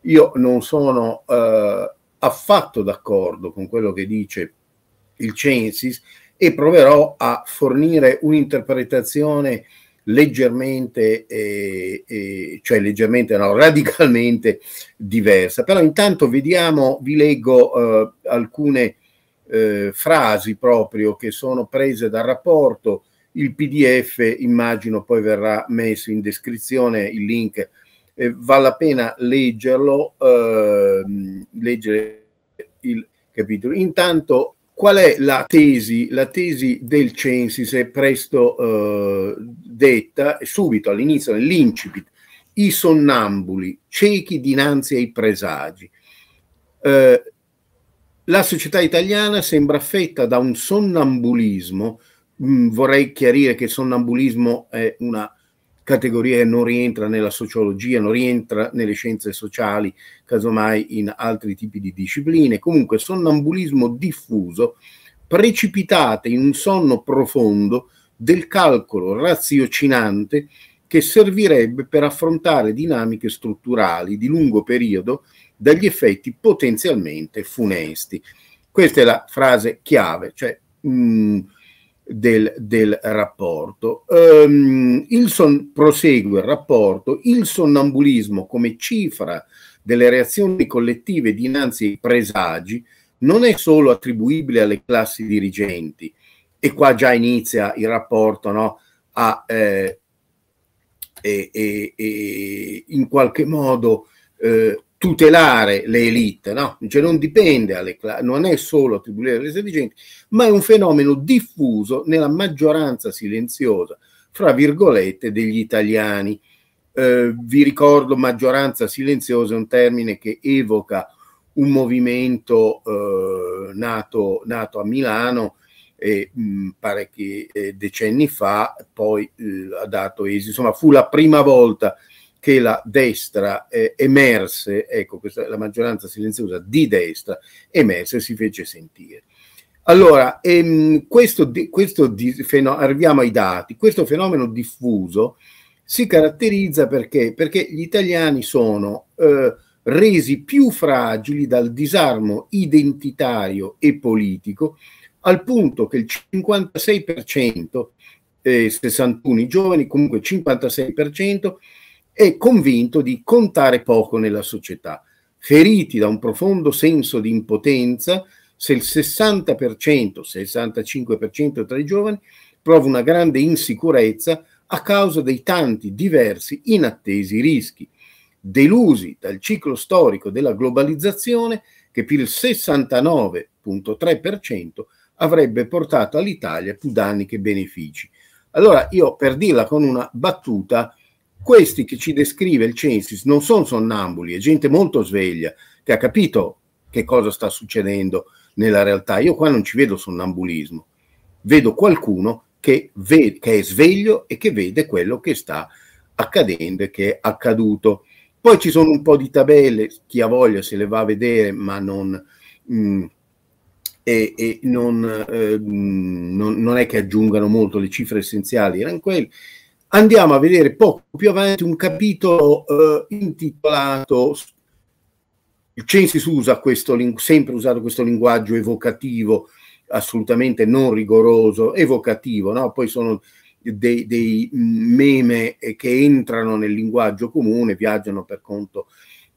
io non sono eh, affatto d'accordo con quello che dice il Censis e proverò a fornire un'interpretazione leggermente, eh, eh, cioè leggermente, no, radicalmente diversa. Però intanto vediamo, vi leggo eh, alcune eh, frasi proprio che sono prese dal rapporto il PDF immagino poi verrà messo in descrizione il link eh, vale la pena leggerlo, ehm, leggere il capitolo. Intanto, qual è la tesi, la tesi del Censis è presto eh, detta, subito all'inizio, nell'incipit, i sonnambuli, ciechi dinanzi ai presagi. Eh, la società italiana sembra affetta da un sonnambulismo, mh, mm, vorrei chiarire che il sonnambulismo è una categoria non rientra nella sociologia, non rientra nelle scienze sociali, casomai in altri tipi di discipline. Comunque sonnambulismo diffuso, precipitate in un sonno profondo del calcolo raziocinante che servirebbe per affrontare dinamiche strutturali di lungo periodo dagli effetti potenzialmente funesti. Questa è la frase chiave, cioè mh, mm, del, del rapporto. Um, ehm, il son, prosegue il rapporto, il sonnambulismo come cifra delle reazioni collettive dinanzi ai presagi non è solo attribuibile alle classi dirigenti, e qua già inizia il rapporto no, a eh, e, e, e in qualche modo eh, tutelare le elite, no? cioè non dipende alle classi, non è solo attribuire le classi ma è un fenomeno diffuso nella maggioranza silenziosa, fra virgolette, degli italiani. Eh, vi ricordo, maggioranza silenziosa è un termine che evoca un movimento eh, nato, nato, a Milano e mh, mm, pare eh, decenni fa poi eh, ha dato esito, insomma fu la prima volta che che la destra eh, emerse, ecco questa, la maggioranza silenziosa di destra emerse e si fece sentire. Allora, ehm, questo, questo arriviamo ai dati, questo fenomeno diffuso si caratterizza perché? Perché gli italiani sono eh, resi più fragili dal disarmo identitario e politico al punto che il 56%, eh, 61 i giovani, comunque il 56% e convinto di contare poco nella società, feriti da un profondo senso di impotenza se il 60%, 65% tra i giovani prova una grande insicurezza a causa dei tanti diversi inattesi rischi, delusi dal ciclo storico della globalizzazione che per il 69.3% avrebbe portato all'Italia più danni che benefici. Allora io per dirla con una battuta questi che ci descrive il Censis non sono sonnambuli, è gente molto sveglia, che ha capito che cosa sta succedendo nella realtà. Io qua non ci vedo sonnambulismo, vedo qualcuno che, vede, che è sveglio e che vede quello che sta accadendo e che è accaduto. Poi ci sono un po' di tabelle, chi ha voglia se le va a vedere, ma non, mh, mm, e, e non, eh, mh, mm, non, non è che aggiungano molto, le cifre essenziali erano quelle andiamo a vedere poco più avanti un capitolo eh, intitolato il Censis usa questo, sempre usato questo linguaggio evocativo, assolutamente non rigoroso, evocativo, no? poi sono dei, dei, meme eh, che entrano nel linguaggio comune, viaggiano per conto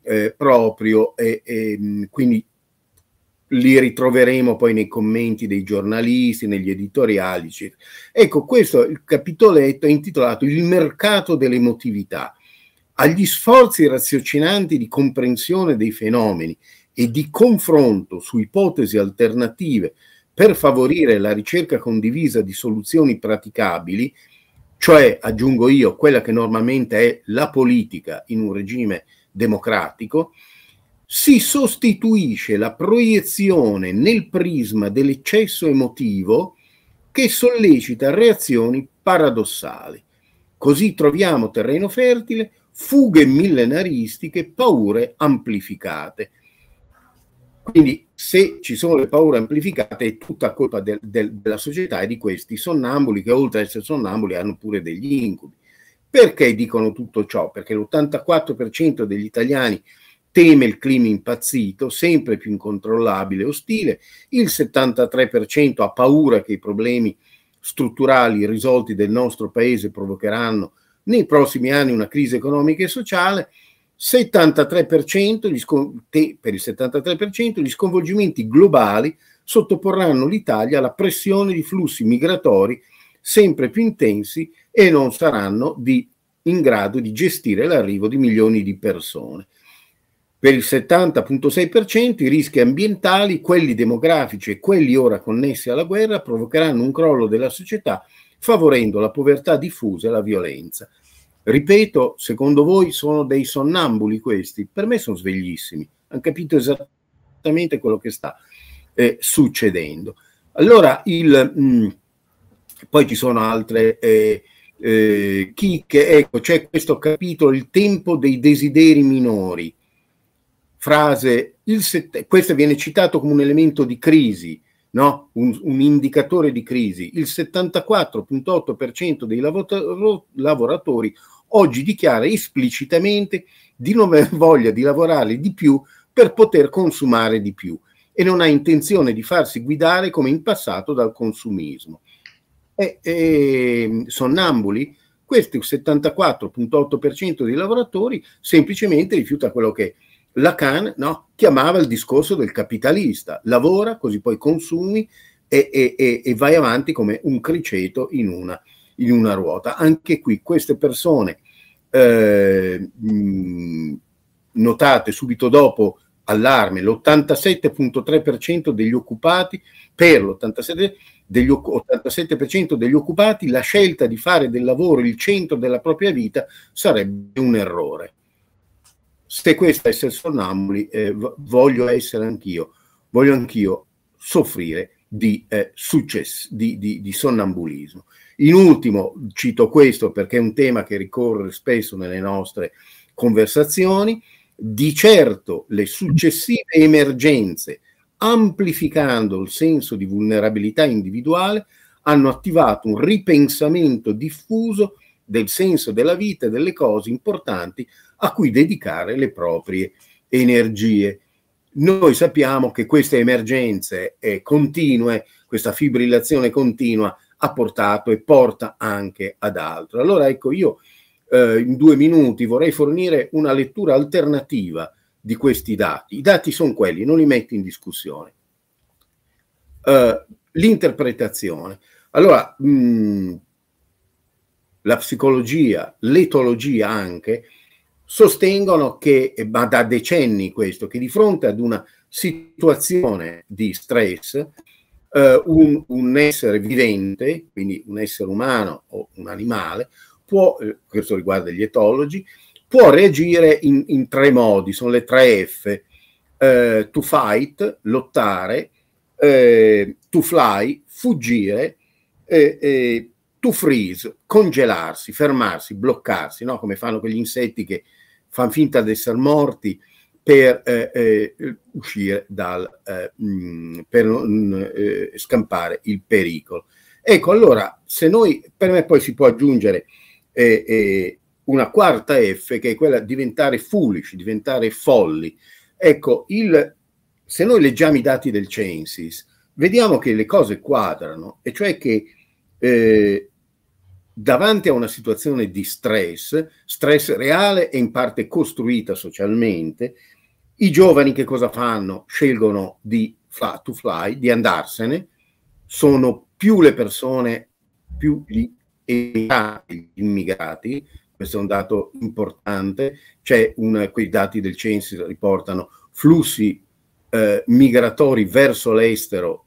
eh, proprio e, e quindi li ritroveremo poi nei commenti dei giornalisti, negli editoriali. Eccetera. Ecco, questo il capitoletto è intitolato Il mercato dell'emotività. Agli sforzi raziocinanti di comprensione dei fenomeni e di confronto su ipotesi alternative per favorire la ricerca condivisa di soluzioni praticabili, cioè, aggiungo io, quella che normalmente è la politica in un regime democratico, si sostituisce la proiezione nel prisma dell'eccesso emotivo che sollecita reazioni paradossali. Così troviamo terreno fertile, fughe millenaristiche, paure amplificate. Quindi se ci sono le paure amplificate è tutta colpa del, del, della società e di questi sonnambuli che oltre ad essere sonnambuli hanno pure degli incubi. Perché dicono tutto ciò? Perché l'84% degli italiani teme il clima impazzito, sempre più incontrollabile e ostile, il 73% ha paura che i problemi strutturali irrisolti del nostro paese provocheranno nei prossimi anni una crisi economica e sociale, 73% scon- te- per il 73% gli sconvolgimenti globali sottoporranno l'Italia alla pressione di flussi migratori sempre più intensi e non saranno di, in grado di gestire l'arrivo di milioni di persone per il 70.6% i rischi ambientali, quelli demografici e quelli ora connessi alla guerra provocheranno un crollo della società favorendo la povertà diffusa e la violenza. Ripeto, secondo voi sono dei sonnambuli questi? Per me sono sveglissimi, hanno capito esattamente quello che sta eh, succedendo. Allora, il, mh, mm, poi ci sono altre eh, eh, chicche, ecco, c'è questo capitolo, il tempo dei desideri minori frase, set- questo viene citato come un elemento di crisi, no? un, un, indicatore di crisi, il 74.8% dei lavorato- lavoratori oggi dichiara esplicitamente di non aver voglia di lavorare di più per poter consumare di più e non ha intenzione di farsi guidare come in passato dal consumismo. E, e sonnambuli, questo 74.8% dei lavoratori semplicemente rifiuta quello che è. Lacan no, chiamava il discorso del capitalista, lavora così poi consumi e, e, e vai avanti come un criceto in una, in una ruota. Anche qui queste persone eh, notate subito dopo allarme, l'87.3% degli occupati, per l'87% degli, degli, occupati, la scelta di fare del lavoro il centro della propria vita sarebbe un errore se questo è essere sonnambuli, eh, voglio essere anch'io, voglio anch'io soffrire di, eh, success, di, di, di sonnambulismo. In ultimo, cito questo perché è un tema che ricorre spesso nelle nostre conversazioni, di certo le successive emergenze, amplificando il senso di vulnerabilità individuale, hanno attivato un ripensamento diffuso del senso della vita e delle cose importanti a cui dedicare le proprie energie. Noi sappiamo che queste emergenze eh, continue, questa fibrillazione continua, ha portato e porta anche ad altro. Allora ecco, io eh, in due minuti vorrei fornire una lettura alternativa di questi dati. I dati sono quelli, non li metti in discussione. Uh, l'interpretazione. Allora, mh, mm, la psicologia, l'etologia anche, sostengono che, ma da decenni questo, che di fronte ad una situazione di stress, eh, un, un, essere vivente, quindi un essere umano o un animale, può, eh, questo riguarda gli etologi, può reagire in, in tre modi, sono le tre F, eh, to fight, lottare, eh, to fly, fuggire, to freeze, congelarsi, fermarsi, bloccarsi, no? come fanno quegli insetti che fanno finta di essere morti per eh, eh uscire dal, mh, eh, mm, per non eh, scampare il pericolo. Ecco, allora, se noi, per me poi si può aggiungere una quarta F che è quella di diventare foolish, diventare folli. Ecco, il, se noi leggiamo i dati del Censis, vediamo che le cose quadrano, e cioè che eh, davanti a una situazione di stress, stress reale e in parte costruita socialmente, i giovani che cosa fanno? Scelgono di fly, to fly, di andarsene, sono più le persone, più gli immigrati, questo è un dato importante, c'è una, quei dati del Censis riportano flussi eh, migratori verso l'estero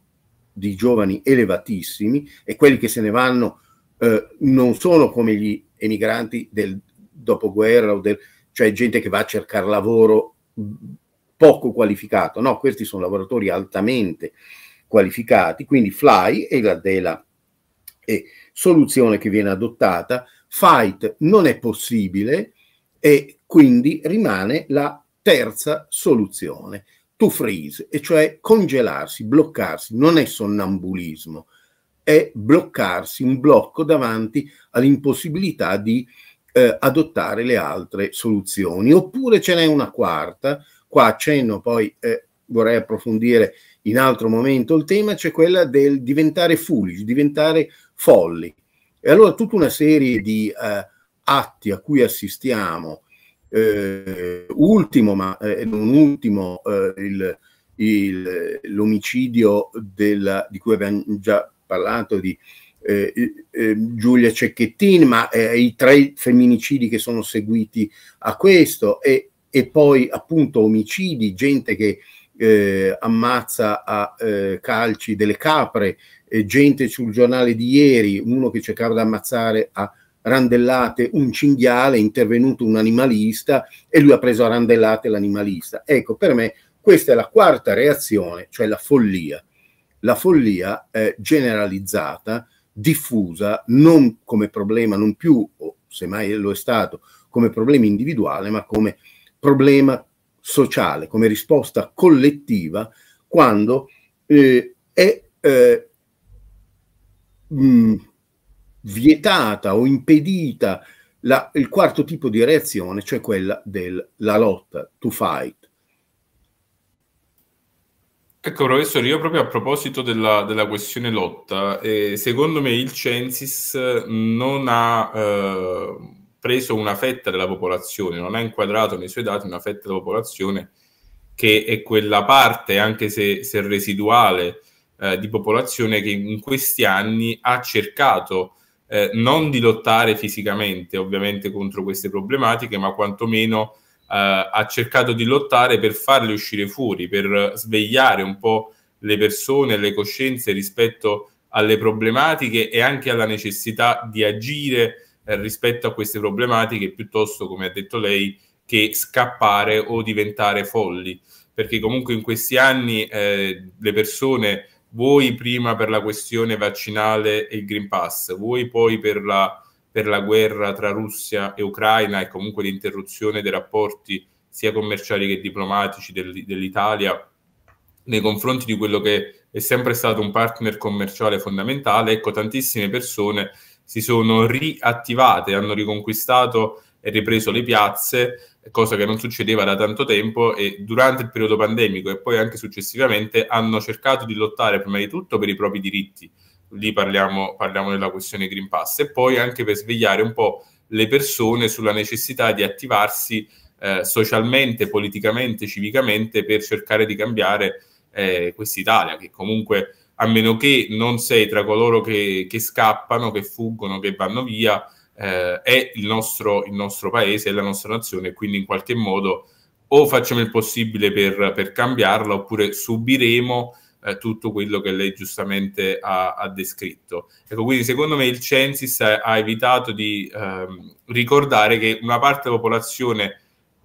di giovani elevatissimi e quelli che se ne vanno eh, non sono come gli emigranti del dopoguerra, o del, cioè gente che va a cercare lavoro poco qualificato, no, questi sono lavoratori altamente qualificati, quindi Fly è la Dela è soluzione che viene adottata, Fight non è possibile e quindi rimane la terza soluzione, to freeze, e cioè congelarsi, bloccarsi, non è sonnambulismo, è bloccarsi, un blocco davanti all'impossibilità di eh, adottare le altre soluzioni. Oppure ce n'è una quarta, qua accenno poi eh, vorrei approfondire in altro momento il tema, c'è quella del diventare foolish, diventare folli. E allora tutta una serie di eh, atti a cui assistiamo, eh, ultimo ma eh, non ultimo eh, il, il, l'omicidio della, di cui abbiamo già parlato di eh, ehm, eh, Giulia Cecchettini, ma i tre femminicidi che sono seguiti a questo e, e poi appunto omicidi, gente che eh, ammazza a eh, calci delle capre, eh, gente sul giornale di ieri, uno che cercava di ammazzare a randellate un cinghiale, è intervenuto un animalista e lui ha preso a randellate l'animalista. Ecco, per me questa è la quarta reazione, cioè la follia la follia è generalizzata, diffusa, non come problema, non più, o semmai lo è stato, come problema individuale, ma come problema sociale, come risposta collettiva, quando eh, è eh, mh, mm, vietata o impedita la, il quarto tipo di reazione, cioè quella della lotta, to fight. Ecco, professore, io proprio a proposito della, della questione lotta, eh, secondo me il Censis eh, non ha eh, preso una fetta della popolazione, non ha inquadrato nei suoi dati una fetta della popolazione che è quella parte, anche se, se residuale, eh, di popolazione che in questi anni ha cercato eh, non di lottare fisicamente, ovviamente, contro queste problematiche, ma quantomeno ha cercato di lottare per farli uscire fuori, per svegliare un po' le persone, le coscienze rispetto alle problematiche e anche alla necessità di agire eh, rispetto a queste problematiche piuttosto, come ha detto lei, che scappare o diventare folli. Perché comunque in questi anni eh, le persone, voi prima per la questione vaccinale e il Green Pass, voi poi per la per la guerra tra Russia e Ucraina e comunque l'interruzione dei rapporti sia commerciali che diplomatici del, dell'Italia nei confronti di quello che è sempre stato un partner commerciale fondamentale, ecco tantissime persone si sono riattivate, hanno riconquistato e ripreso le piazze, cosa che non succedeva da tanto tempo e durante il periodo pandemico e poi anche successivamente hanno cercato di lottare prima di tutto per i propri diritti, lì parliamo, parliamo della questione Green Pass, e poi anche per svegliare un po' le persone sulla necessità di attivarsi eh, socialmente, politicamente, civicamente per cercare di cambiare eh, quest'Italia, che comunque a meno che non sei tra coloro che, che scappano, che fuggono, che vanno via, eh, è il nostro, il nostro paese, è la nostra nazione, quindi in qualche modo o facciamo il possibile per, per cambiarla oppure subiremo eh, tutto quello che lei giustamente ha, ha, descritto. Ecco, quindi secondo me il Censis ha, ha evitato di ehm, ricordare che una parte della popolazione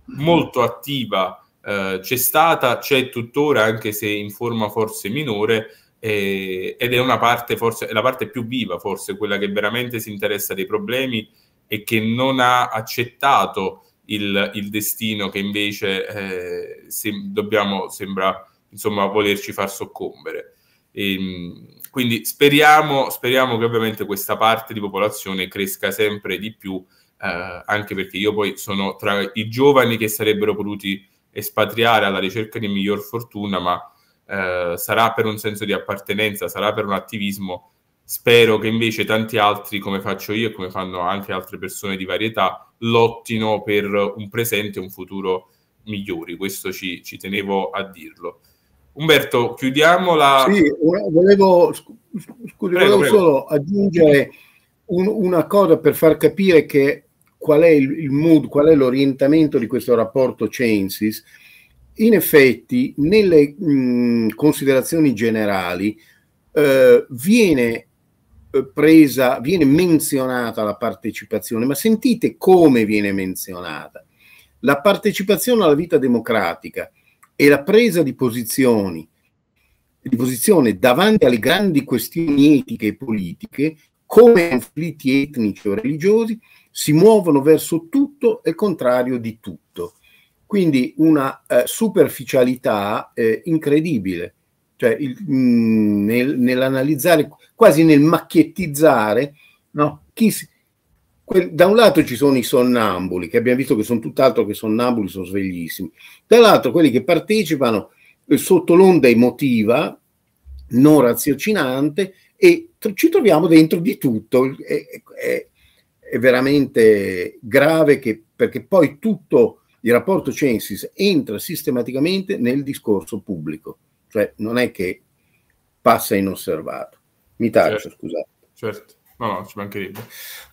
molto attiva eh, c'è stata, c'è tuttora, anche se in forma forse minore, eh, ed è una parte forse, è la parte più viva forse, quella che veramente si interessa dei problemi e che non ha accettato il, il destino che invece eh, se, dobbiamo, sembra insomma, volerci far soccombere. E, ehm, quindi speriamo, speriamo, che ovviamente questa parte di popolazione cresca sempre di più, eh, anche perché io poi sono tra i giovani che sarebbero potuti espatriare alla ricerca di miglior fortuna, ma eh, sarà per un senso di appartenenza, sarà per un attivismo. Spero che invece tanti altri, come faccio io e come fanno anche altre persone di varietà, lottino per un presente e un futuro migliori. Questo ci, ci tenevo a dirlo. Umberto, chiudiamo la... Sì, volevo, scusi, prego, volevo prego. solo aggiungere un, una cosa per far capire che, qual è il, il mood, qual è l'orientamento di questo rapporto Censis. In effetti, nelle mh, mm, considerazioni generali, eh, viene eh, presa, viene menzionata la partecipazione, ma sentite come viene menzionata. La partecipazione alla vita democratica e la presa di posizioni di posizione davanti alle grandi questioni etiche e politiche, come conflitti etnici o religiosi, si muovono verso tutto e il contrario di tutto. Quindi una eh, superficialità eh, incredibile, cioè il, mh, mm, nel, nell'analizzare, quasi nel macchiettizzare no? chi, da un lato ci sono i sonnambuli, che abbiamo visto che sono tutt'altro che sonnambuli, sono sveglissimi, dall'altro quelli che partecipano eh, sotto l'onda emotiva, non raziocinante, e ci troviamo dentro di tutto. È, è, è veramente grave che, perché poi tutto il rapporto Censis entra sistematicamente nel discorso pubblico, cioè non è che passa inosservato. Mi taccio, certo. scusate. Certo. No, no, ci mancherebbe.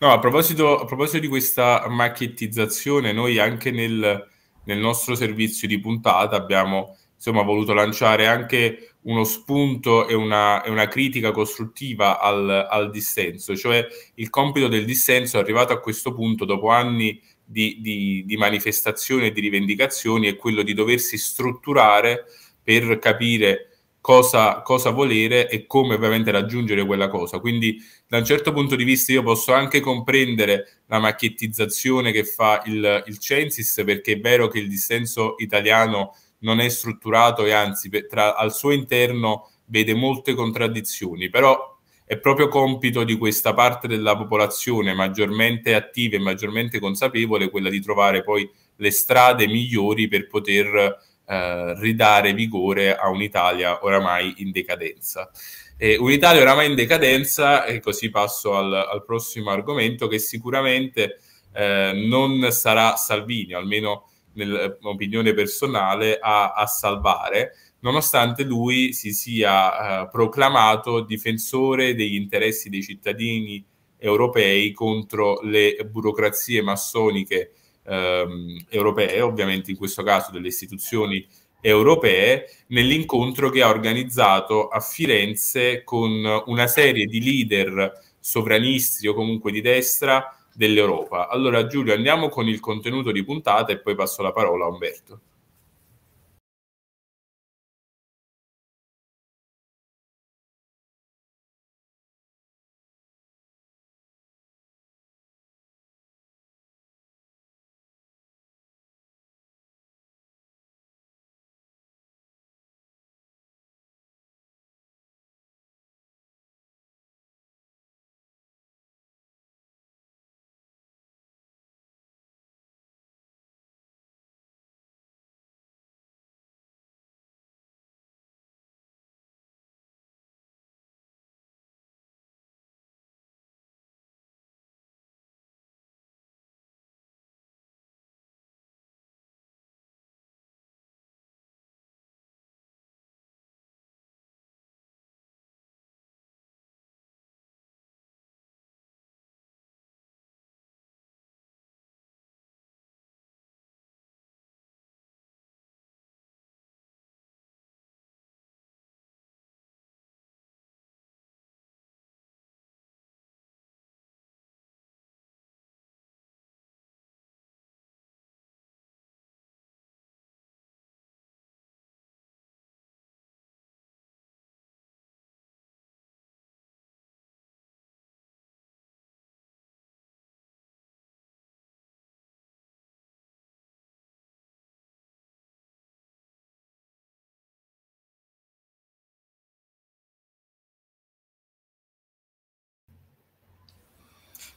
No, a proposito, a proposito di questa marchettizzazione, noi anche nel, nel nostro servizio di puntata abbiamo insomma, voluto lanciare anche uno spunto e una, e una critica costruttiva al, al, dissenso, cioè il compito del dissenso è arrivato a questo punto dopo anni di, di, di manifestazioni e di rivendicazioni è quello di doversi strutturare per capire cosa, cosa volere e come ovviamente raggiungere quella cosa. Quindi da un certo punto di vista io posso anche comprendere la macchiettizzazione che fa il, il Censis perché è vero che il dissenso italiano non è strutturato e anzi tra, al suo interno vede molte contraddizioni, però è proprio compito di questa parte della popolazione maggiormente attiva e maggiormente consapevole quella di trovare poi le strade migliori per poter eh, ridare vigore a un'Italia oramai in decadenza. E un'Italia oramai in decadenza, e così passo al, al prossimo argomento, che sicuramente eh, non sarà Salvini, almeno nell'opinione personale, a, a salvare, nonostante lui si sia eh, proclamato difensore degli interessi dei cittadini europei contro le burocrazie massoniche ehm, europee, ovviamente in questo caso delle istituzioni europee, nell'incontro che ha organizzato a Firenze con una serie di leader sovranisti o comunque di destra dell'Europa. Allora Giulio, andiamo con il contenuto di puntata e poi passo la parola a Umberto.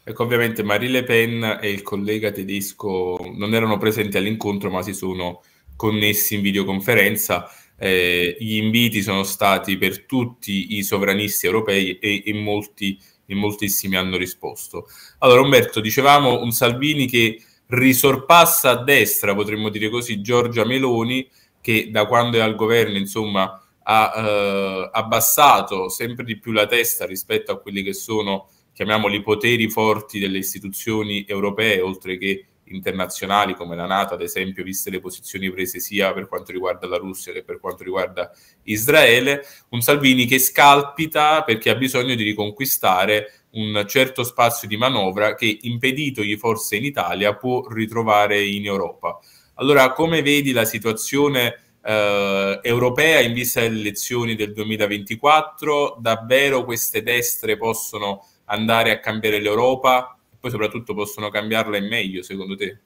Ecco, ovviamente Marie Le Pen e il collega tedesco non erano presenti all'incontro, ma si sono connessi in videoconferenza. Eh, gli inviti sono stati per tutti i sovranisti europei e in, molti, in moltissimi hanno risposto. Allora, Umberto, dicevamo un Salvini che risorpassa a destra, potremmo dire così, Giorgia Meloni, che da quando è al governo, insomma, ha eh, abbassato sempre di più la testa rispetto a quelli che sono chiamiamoli poteri forti delle istituzioni europee, oltre che internazionali come la Nato, ad esempio, viste le posizioni prese sia per quanto riguarda la Russia che per quanto riguarda Israele, un Salvini che scalpita perché ha bisogno di riconquistare un certo spazio di manovra che, impeditogli forse in Italia, può ritrovare in Europa. Allora, come vedi la situazione eh, europea in vista delle elezioni del 2024? Davvero queste destre possono andare a cambiare l'Europa e poi soprattutto possono cambiarla in meglio, secondo te?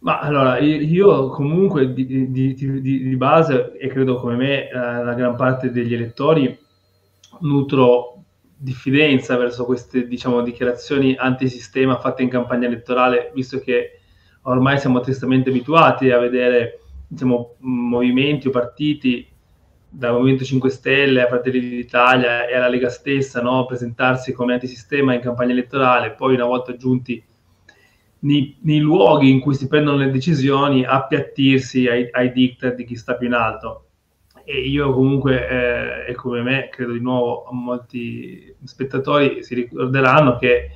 Ma allora, io comunque di, di, di, di base, e credo come me eh, la gran parte degli elettori, nutro diffidenza verso queste diciamo, dichiarazioni antisistema fatte in campagna elettorale, visto che ormai siamo tristemente abituati a vedere diciamo, movimenti o partiti dal Movimento 5 Stelle a Fratelli d'Italia e alla Lega stessa, no? presentarsi come antisistema in campagna elettorale, poi una volta giunti nei, nei luoghi in cui si prendono le decisioni, appiattirsi ai, ai diktat di chi sta più in alto. E io comunque, eh, e come me, credo di nuovo, molti spettatori si ricorderanno che eh,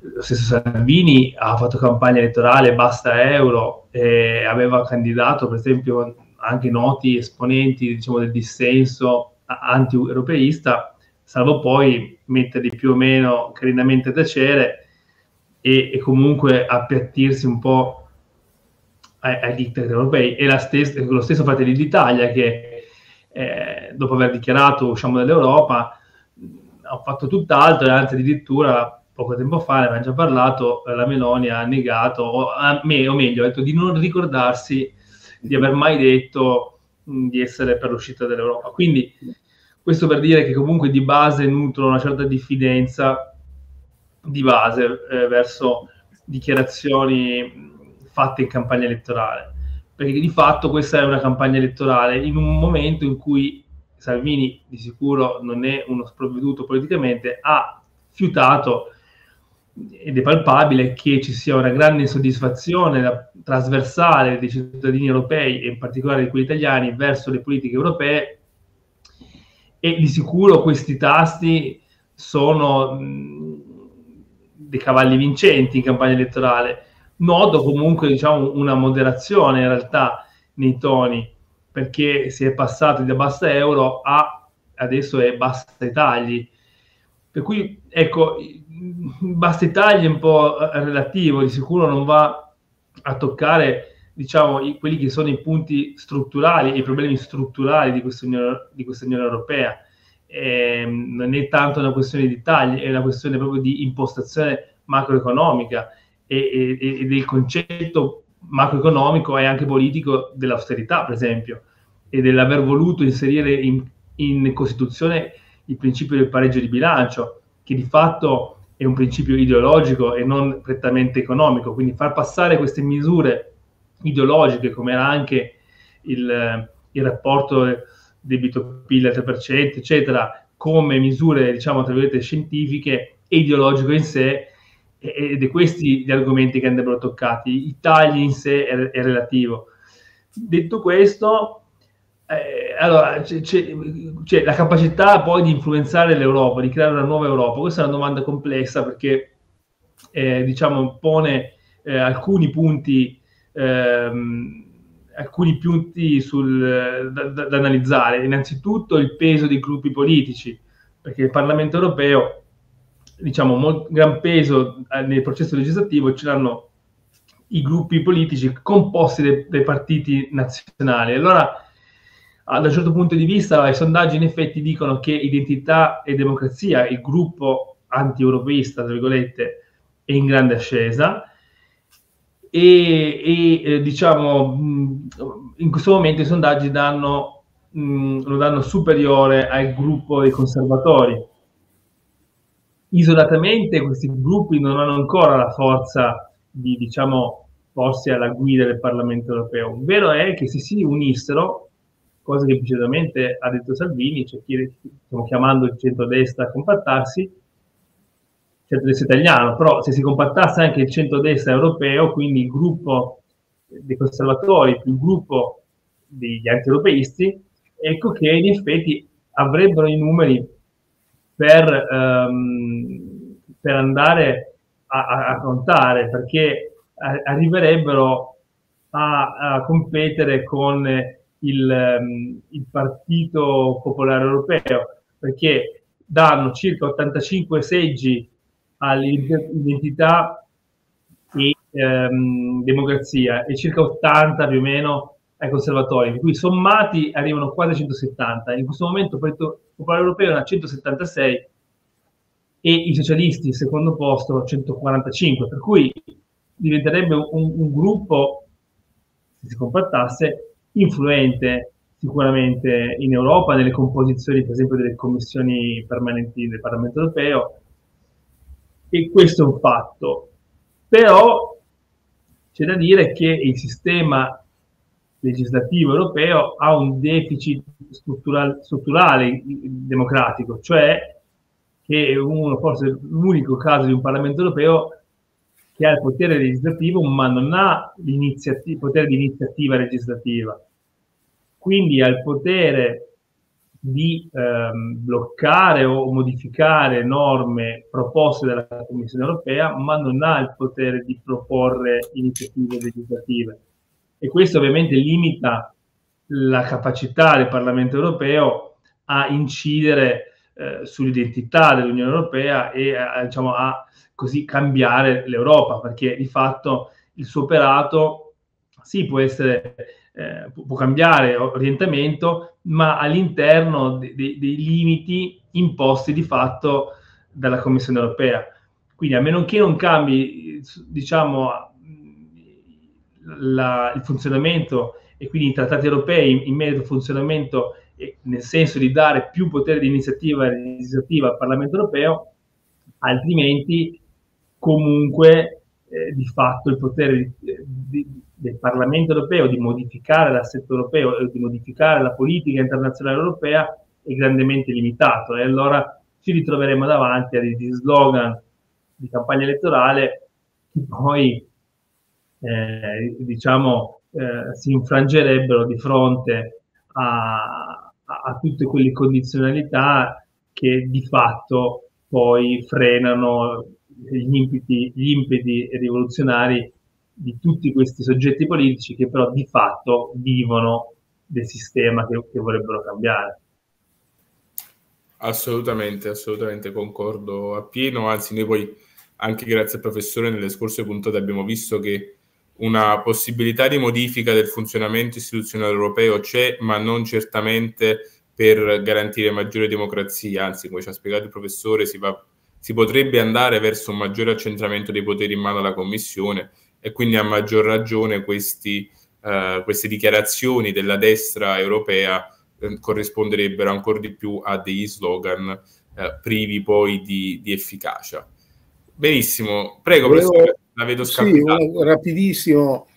lo stesso Salvini ha fatto campagna elettorale, basta euro, e aveva candidato per esempio anche noti esponenti diciamo, del dissenso anti-europeista, salvo poi metterli più o meno carinamente a tacere e, e comunque appiattirsi un po' ai, ai diktat europei. E stessa, lo stesso Fratelli d'Italia che eh, dopo aver dichiarato usciamo dall'Europa ha fatto tutt'altro e anzi addirittura poco tempo fa, ne abbiamo già parlato, la Meloni ha negato, o, me, o meglio, ha detto di non ricordarsi di aver mai detto di essere per l'uscita dell'Europa. Quindi questo per dire che comunque di base nutro una certa diffidenza di base eh, verso dichiarazioni fatte in campagna elettorale, perché di fatto questa è una campagna elettorale in un momento in cui Salvini di sicuro non è uno sprovveduto politicamente, ha fiutato ed è palpabile che ci sia una grande insoddisfazione trasversale dei cittadini europei e in particolare di quelli italiani verso le politiche europee e di sicuro questi tasti sono dei cavalli vincenti in campagna elettorale. Noto comunque diciamo, una moderazione in realtà nei toni perché si è passati da basta euro a adesso è basta tagli. Per cui ecco, basta Italia è un po' relativo, di sicuro non va a toccare diciamo, i, quelli che sono i punti strutturali, i problemi strutturali di questa Unione, di questa Unione Europea. E, ehm, non è tanto una questione di tagli, è una questione proprio di impostazione macroeconomica e, e, e del concetto macroeconomico e anche politico dell'austerità, per esempio, e dell'aver voluto inserire in, in Costituzione il principio del pareggio di bilancio, che di fatto è un principio ideologico e non prettamente economico, quindi far passare queste misure ideologiche come era anche il, il rapporto debito-PIL al 3%, eccetera, come misure, diciamo, tra virgolette, scientifiche e ideologico in sé, ed è questi gli argomenti che andrebbero toccati. I tagli in sé è, è relativo. Detto questo, eh, allora, c- c- cioè, la capacità poi di influenzare l'Europa, di creare una nuova Europa, questa è una domanda complessa perché eh, diciamo, pone eh, alcuni punti, ehm, alcuni punti sul, da, da, da, analizzare. Innanzitutto il peso dei gruppi politici, perché il Parlamento europeo, diciamo, molt, gran peso eh, nel processo legislativo ce l'hanno i gruppi politici composti dai, dai partiti nazionali. Allora, da un certo punto di vista i sondaggi in effetti dicono che identità e democrazia, il gruppo anti-europeista, tra virgolette, è in grande ascesa e, e eh, diciamo mm, in questo momento i sondaggi danno, mh, mm, lo danno superiore al gruppo dei conservatori. Isolatamente questi gruppi non hanno ancora la forza di diciamo porsi alla guida del Parlamento europeo. Vero è che se si unissero cosa che precisamente ha detto Salvini, cioè chi stiamo chiamando il centrodestra a compattarsi, il centrodestra italiano, però se si compattasse anche il centrodestra europeo, quindi il gruppo dei conservatori più il gruppo degli anti-europeisti, ecco che in effetti avrebbero i numeri per, um, per andare a, a, contare, perché arriverebbero a, a competere con il, ehm, il Partito Popolare Europeo, perché danno circa 85 seggi all'identità e ehm, democrazia e circa 80 più o meno ai conservatori, in cui sommati arrivano quasi a 170. In questo momento il Partito Popolare Europeo è a 176 e i socialisti, secondo posto, 145, per cui diventerebbe un, un gruppo, se si compattasse, influente sicuramente in Europa, nelle composizioni per esempio delle commissioni permanenti del Parlamento europeo, e questo è un fatto. Però c'è da dire che il sistema legislativo europeo ha un deficit strutturale, strutturale democratico, cioè che è uno, forse l'unico caso di un Parlamento europeo che ha il potere legislativo ma non ha il potere di iniziativa legislativa quindi ha il potere di ehm, bloccare o modificare norme proposte dalla Commissione europea, ma non ha il potere di proporre iniziative legislative. E questo ovviamente limita la capacità del Parlamento europeo a incidere eh, sull'identità dell'Unione europea e a, diciamo, a così cambiare l'Europa, perché di fatto il suo operato sì può essere eh, può cambiare orientamento, ma all'interno dei, dei, limiti imposti di fatto dalla Commissione europea. Quindi a meno che non cambi diciamo, la, il funzionamento e quindi i trattati europei in merito al funzionamento, nel senso di dare più potere di iniziativa legislativa al Parlamento europeo, altrimenti comunque eh, di fatto il potere di, di, del Parlamento europeo di modificare l'assetto europeo e di modificare la politica internazionale europea è grandemente limitato e allora ci ritroveremo davanti a degli slogan di campagna elettorale che poi eh, diciamo eh, si infrangerebbero di fronte a, a tutte quelle condizionalità che di fatto poi frenano gli impeti, gli impeti rivoluzionari di tutti questi soggetti politici che però di fatto vivono del sistema che, che vorrebbero cambiare. Assolutamente, assolutamente concordo appieno, anzi noi poi anche grazie al professore nelle scorse puntate abbiamo visto che una possibilità di modifica del funzionamento istituzionale europeo c'è, ma non certamente per garantire maggiore democrazia, anzi come ci ha spiegato il professore si, va, si potrebbe andare verso un maggiore accentramento dei poteri in mano alla Commissione e quindi a maggior ragione questi, eh, queste dichiarazioni della destra europea eh, corrisponderebbero ancora di più a degli slogan eh, privi poi di, di, efficacia. Benissimo, prego Volevo, la vedo scappata. Sì, rapidissimo,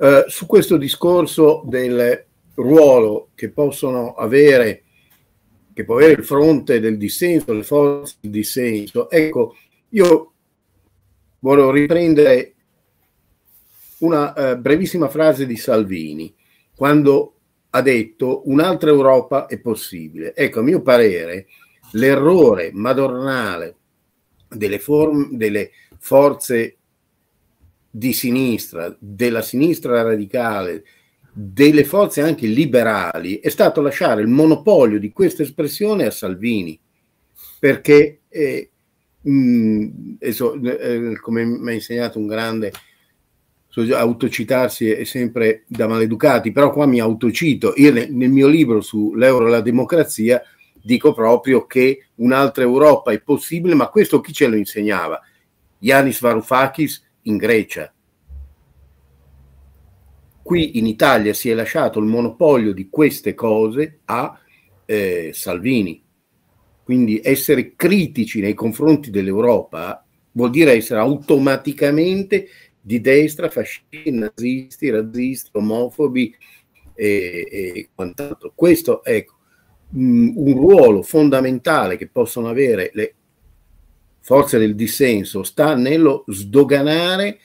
eh, su questo discorso del ruolo che possono avere che può avere il fronte del dissenso, le forze del dissenso. Ecco, io voglio riprendere una eh, brevissima frase di Salvini quando ha detto un'altra Europa è possibile. Ecco, a mio parere, l'errore madornale delle, form- delle forze di sinistra, della sinistra radicale, delle forze anche liberali, è stato lasciare il monopolio di questa espressione a Salvini, perché, eh, mh, mm, adesso, eh, come mi ha insegnato un grande autocitarsi è sempre da maleducati, però qua mi autocito. Io nel mio libro sull'euro e la democrazia dico proprio che un'altra Europa è possibile, ma questo chi ce lo insegnava? Yanis Varoufakis in Grecia. Qui in Italia si è lasciato il monopolio di queste cose a eh, Salvini. Quindi essere critici nei confronti dell'Europa vuol dire essere automaticamente di destra, fascisti, nazisti, razzisti, omofobi e, e quant'altro. Questo è ecco, mm, un ruolo fondamentale che possono avere le forze del dissenso, sta nello sdoganare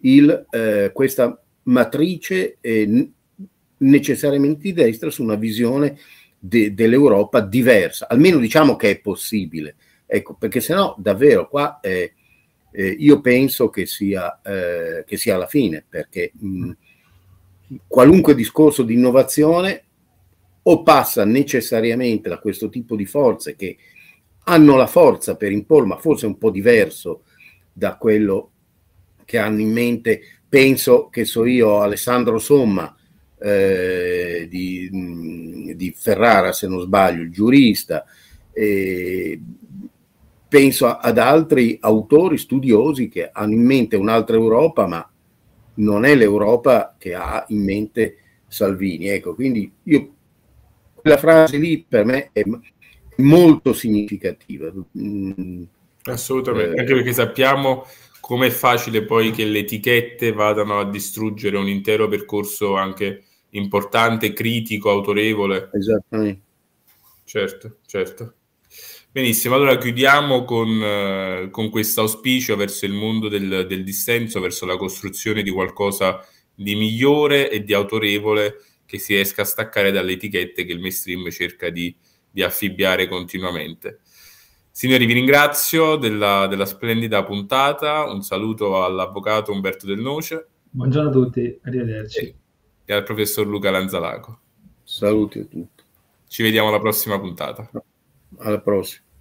il, eh, questa matrice eh, necessariamente di destra su una visione de, dell'Europa diversa, almeno diciamo che è possibile, ecco, perché sennò davvero qua... Eh, eh, io penso che sia, eh, che sia, la fine, perché mh, qualunque discorso di innovazione o passa necessariamente da questo tipo di forze che hanno la forza per imporre, ma forse un po' diverso da quello che hanno in mente, penso che so io, Alessandro Somma eh, di, mh, di, Ferrara, se non sbaglio, il giurista, eh, penso ad altri autori studiosi che hanno in mente un'altra Europa, ma non è l'Europa che ha in mente Salvini. Ecco, quindi io, quella frase lì per me è molto significativa. Mm. Assolutamente, eh, anche perché sappiamo com'è facile poi che le etichette vadano a distruggere un intero percorso anche importante, critico, autorevole. Esattamente. Certo, certo. Benissimo, allora chiudiamo con, eh, con questo auspicio verso il mondo del, del, dissenso, verso la costruzione di qualcosa di migliore e di autorevole che si riesca a staccare dalle etichette che il mainstream cerca di, di affibbiare continuamente. Signori, vi ringrazio della, della, splendida puntata. Un saluto all'avvocato Umberto Del Noce. Buongiorno a tutti, arrivederci. E al professor Luca Lanzalaco. Saluti a tutti. Ci vediamo alla prossima puntata. la próxima.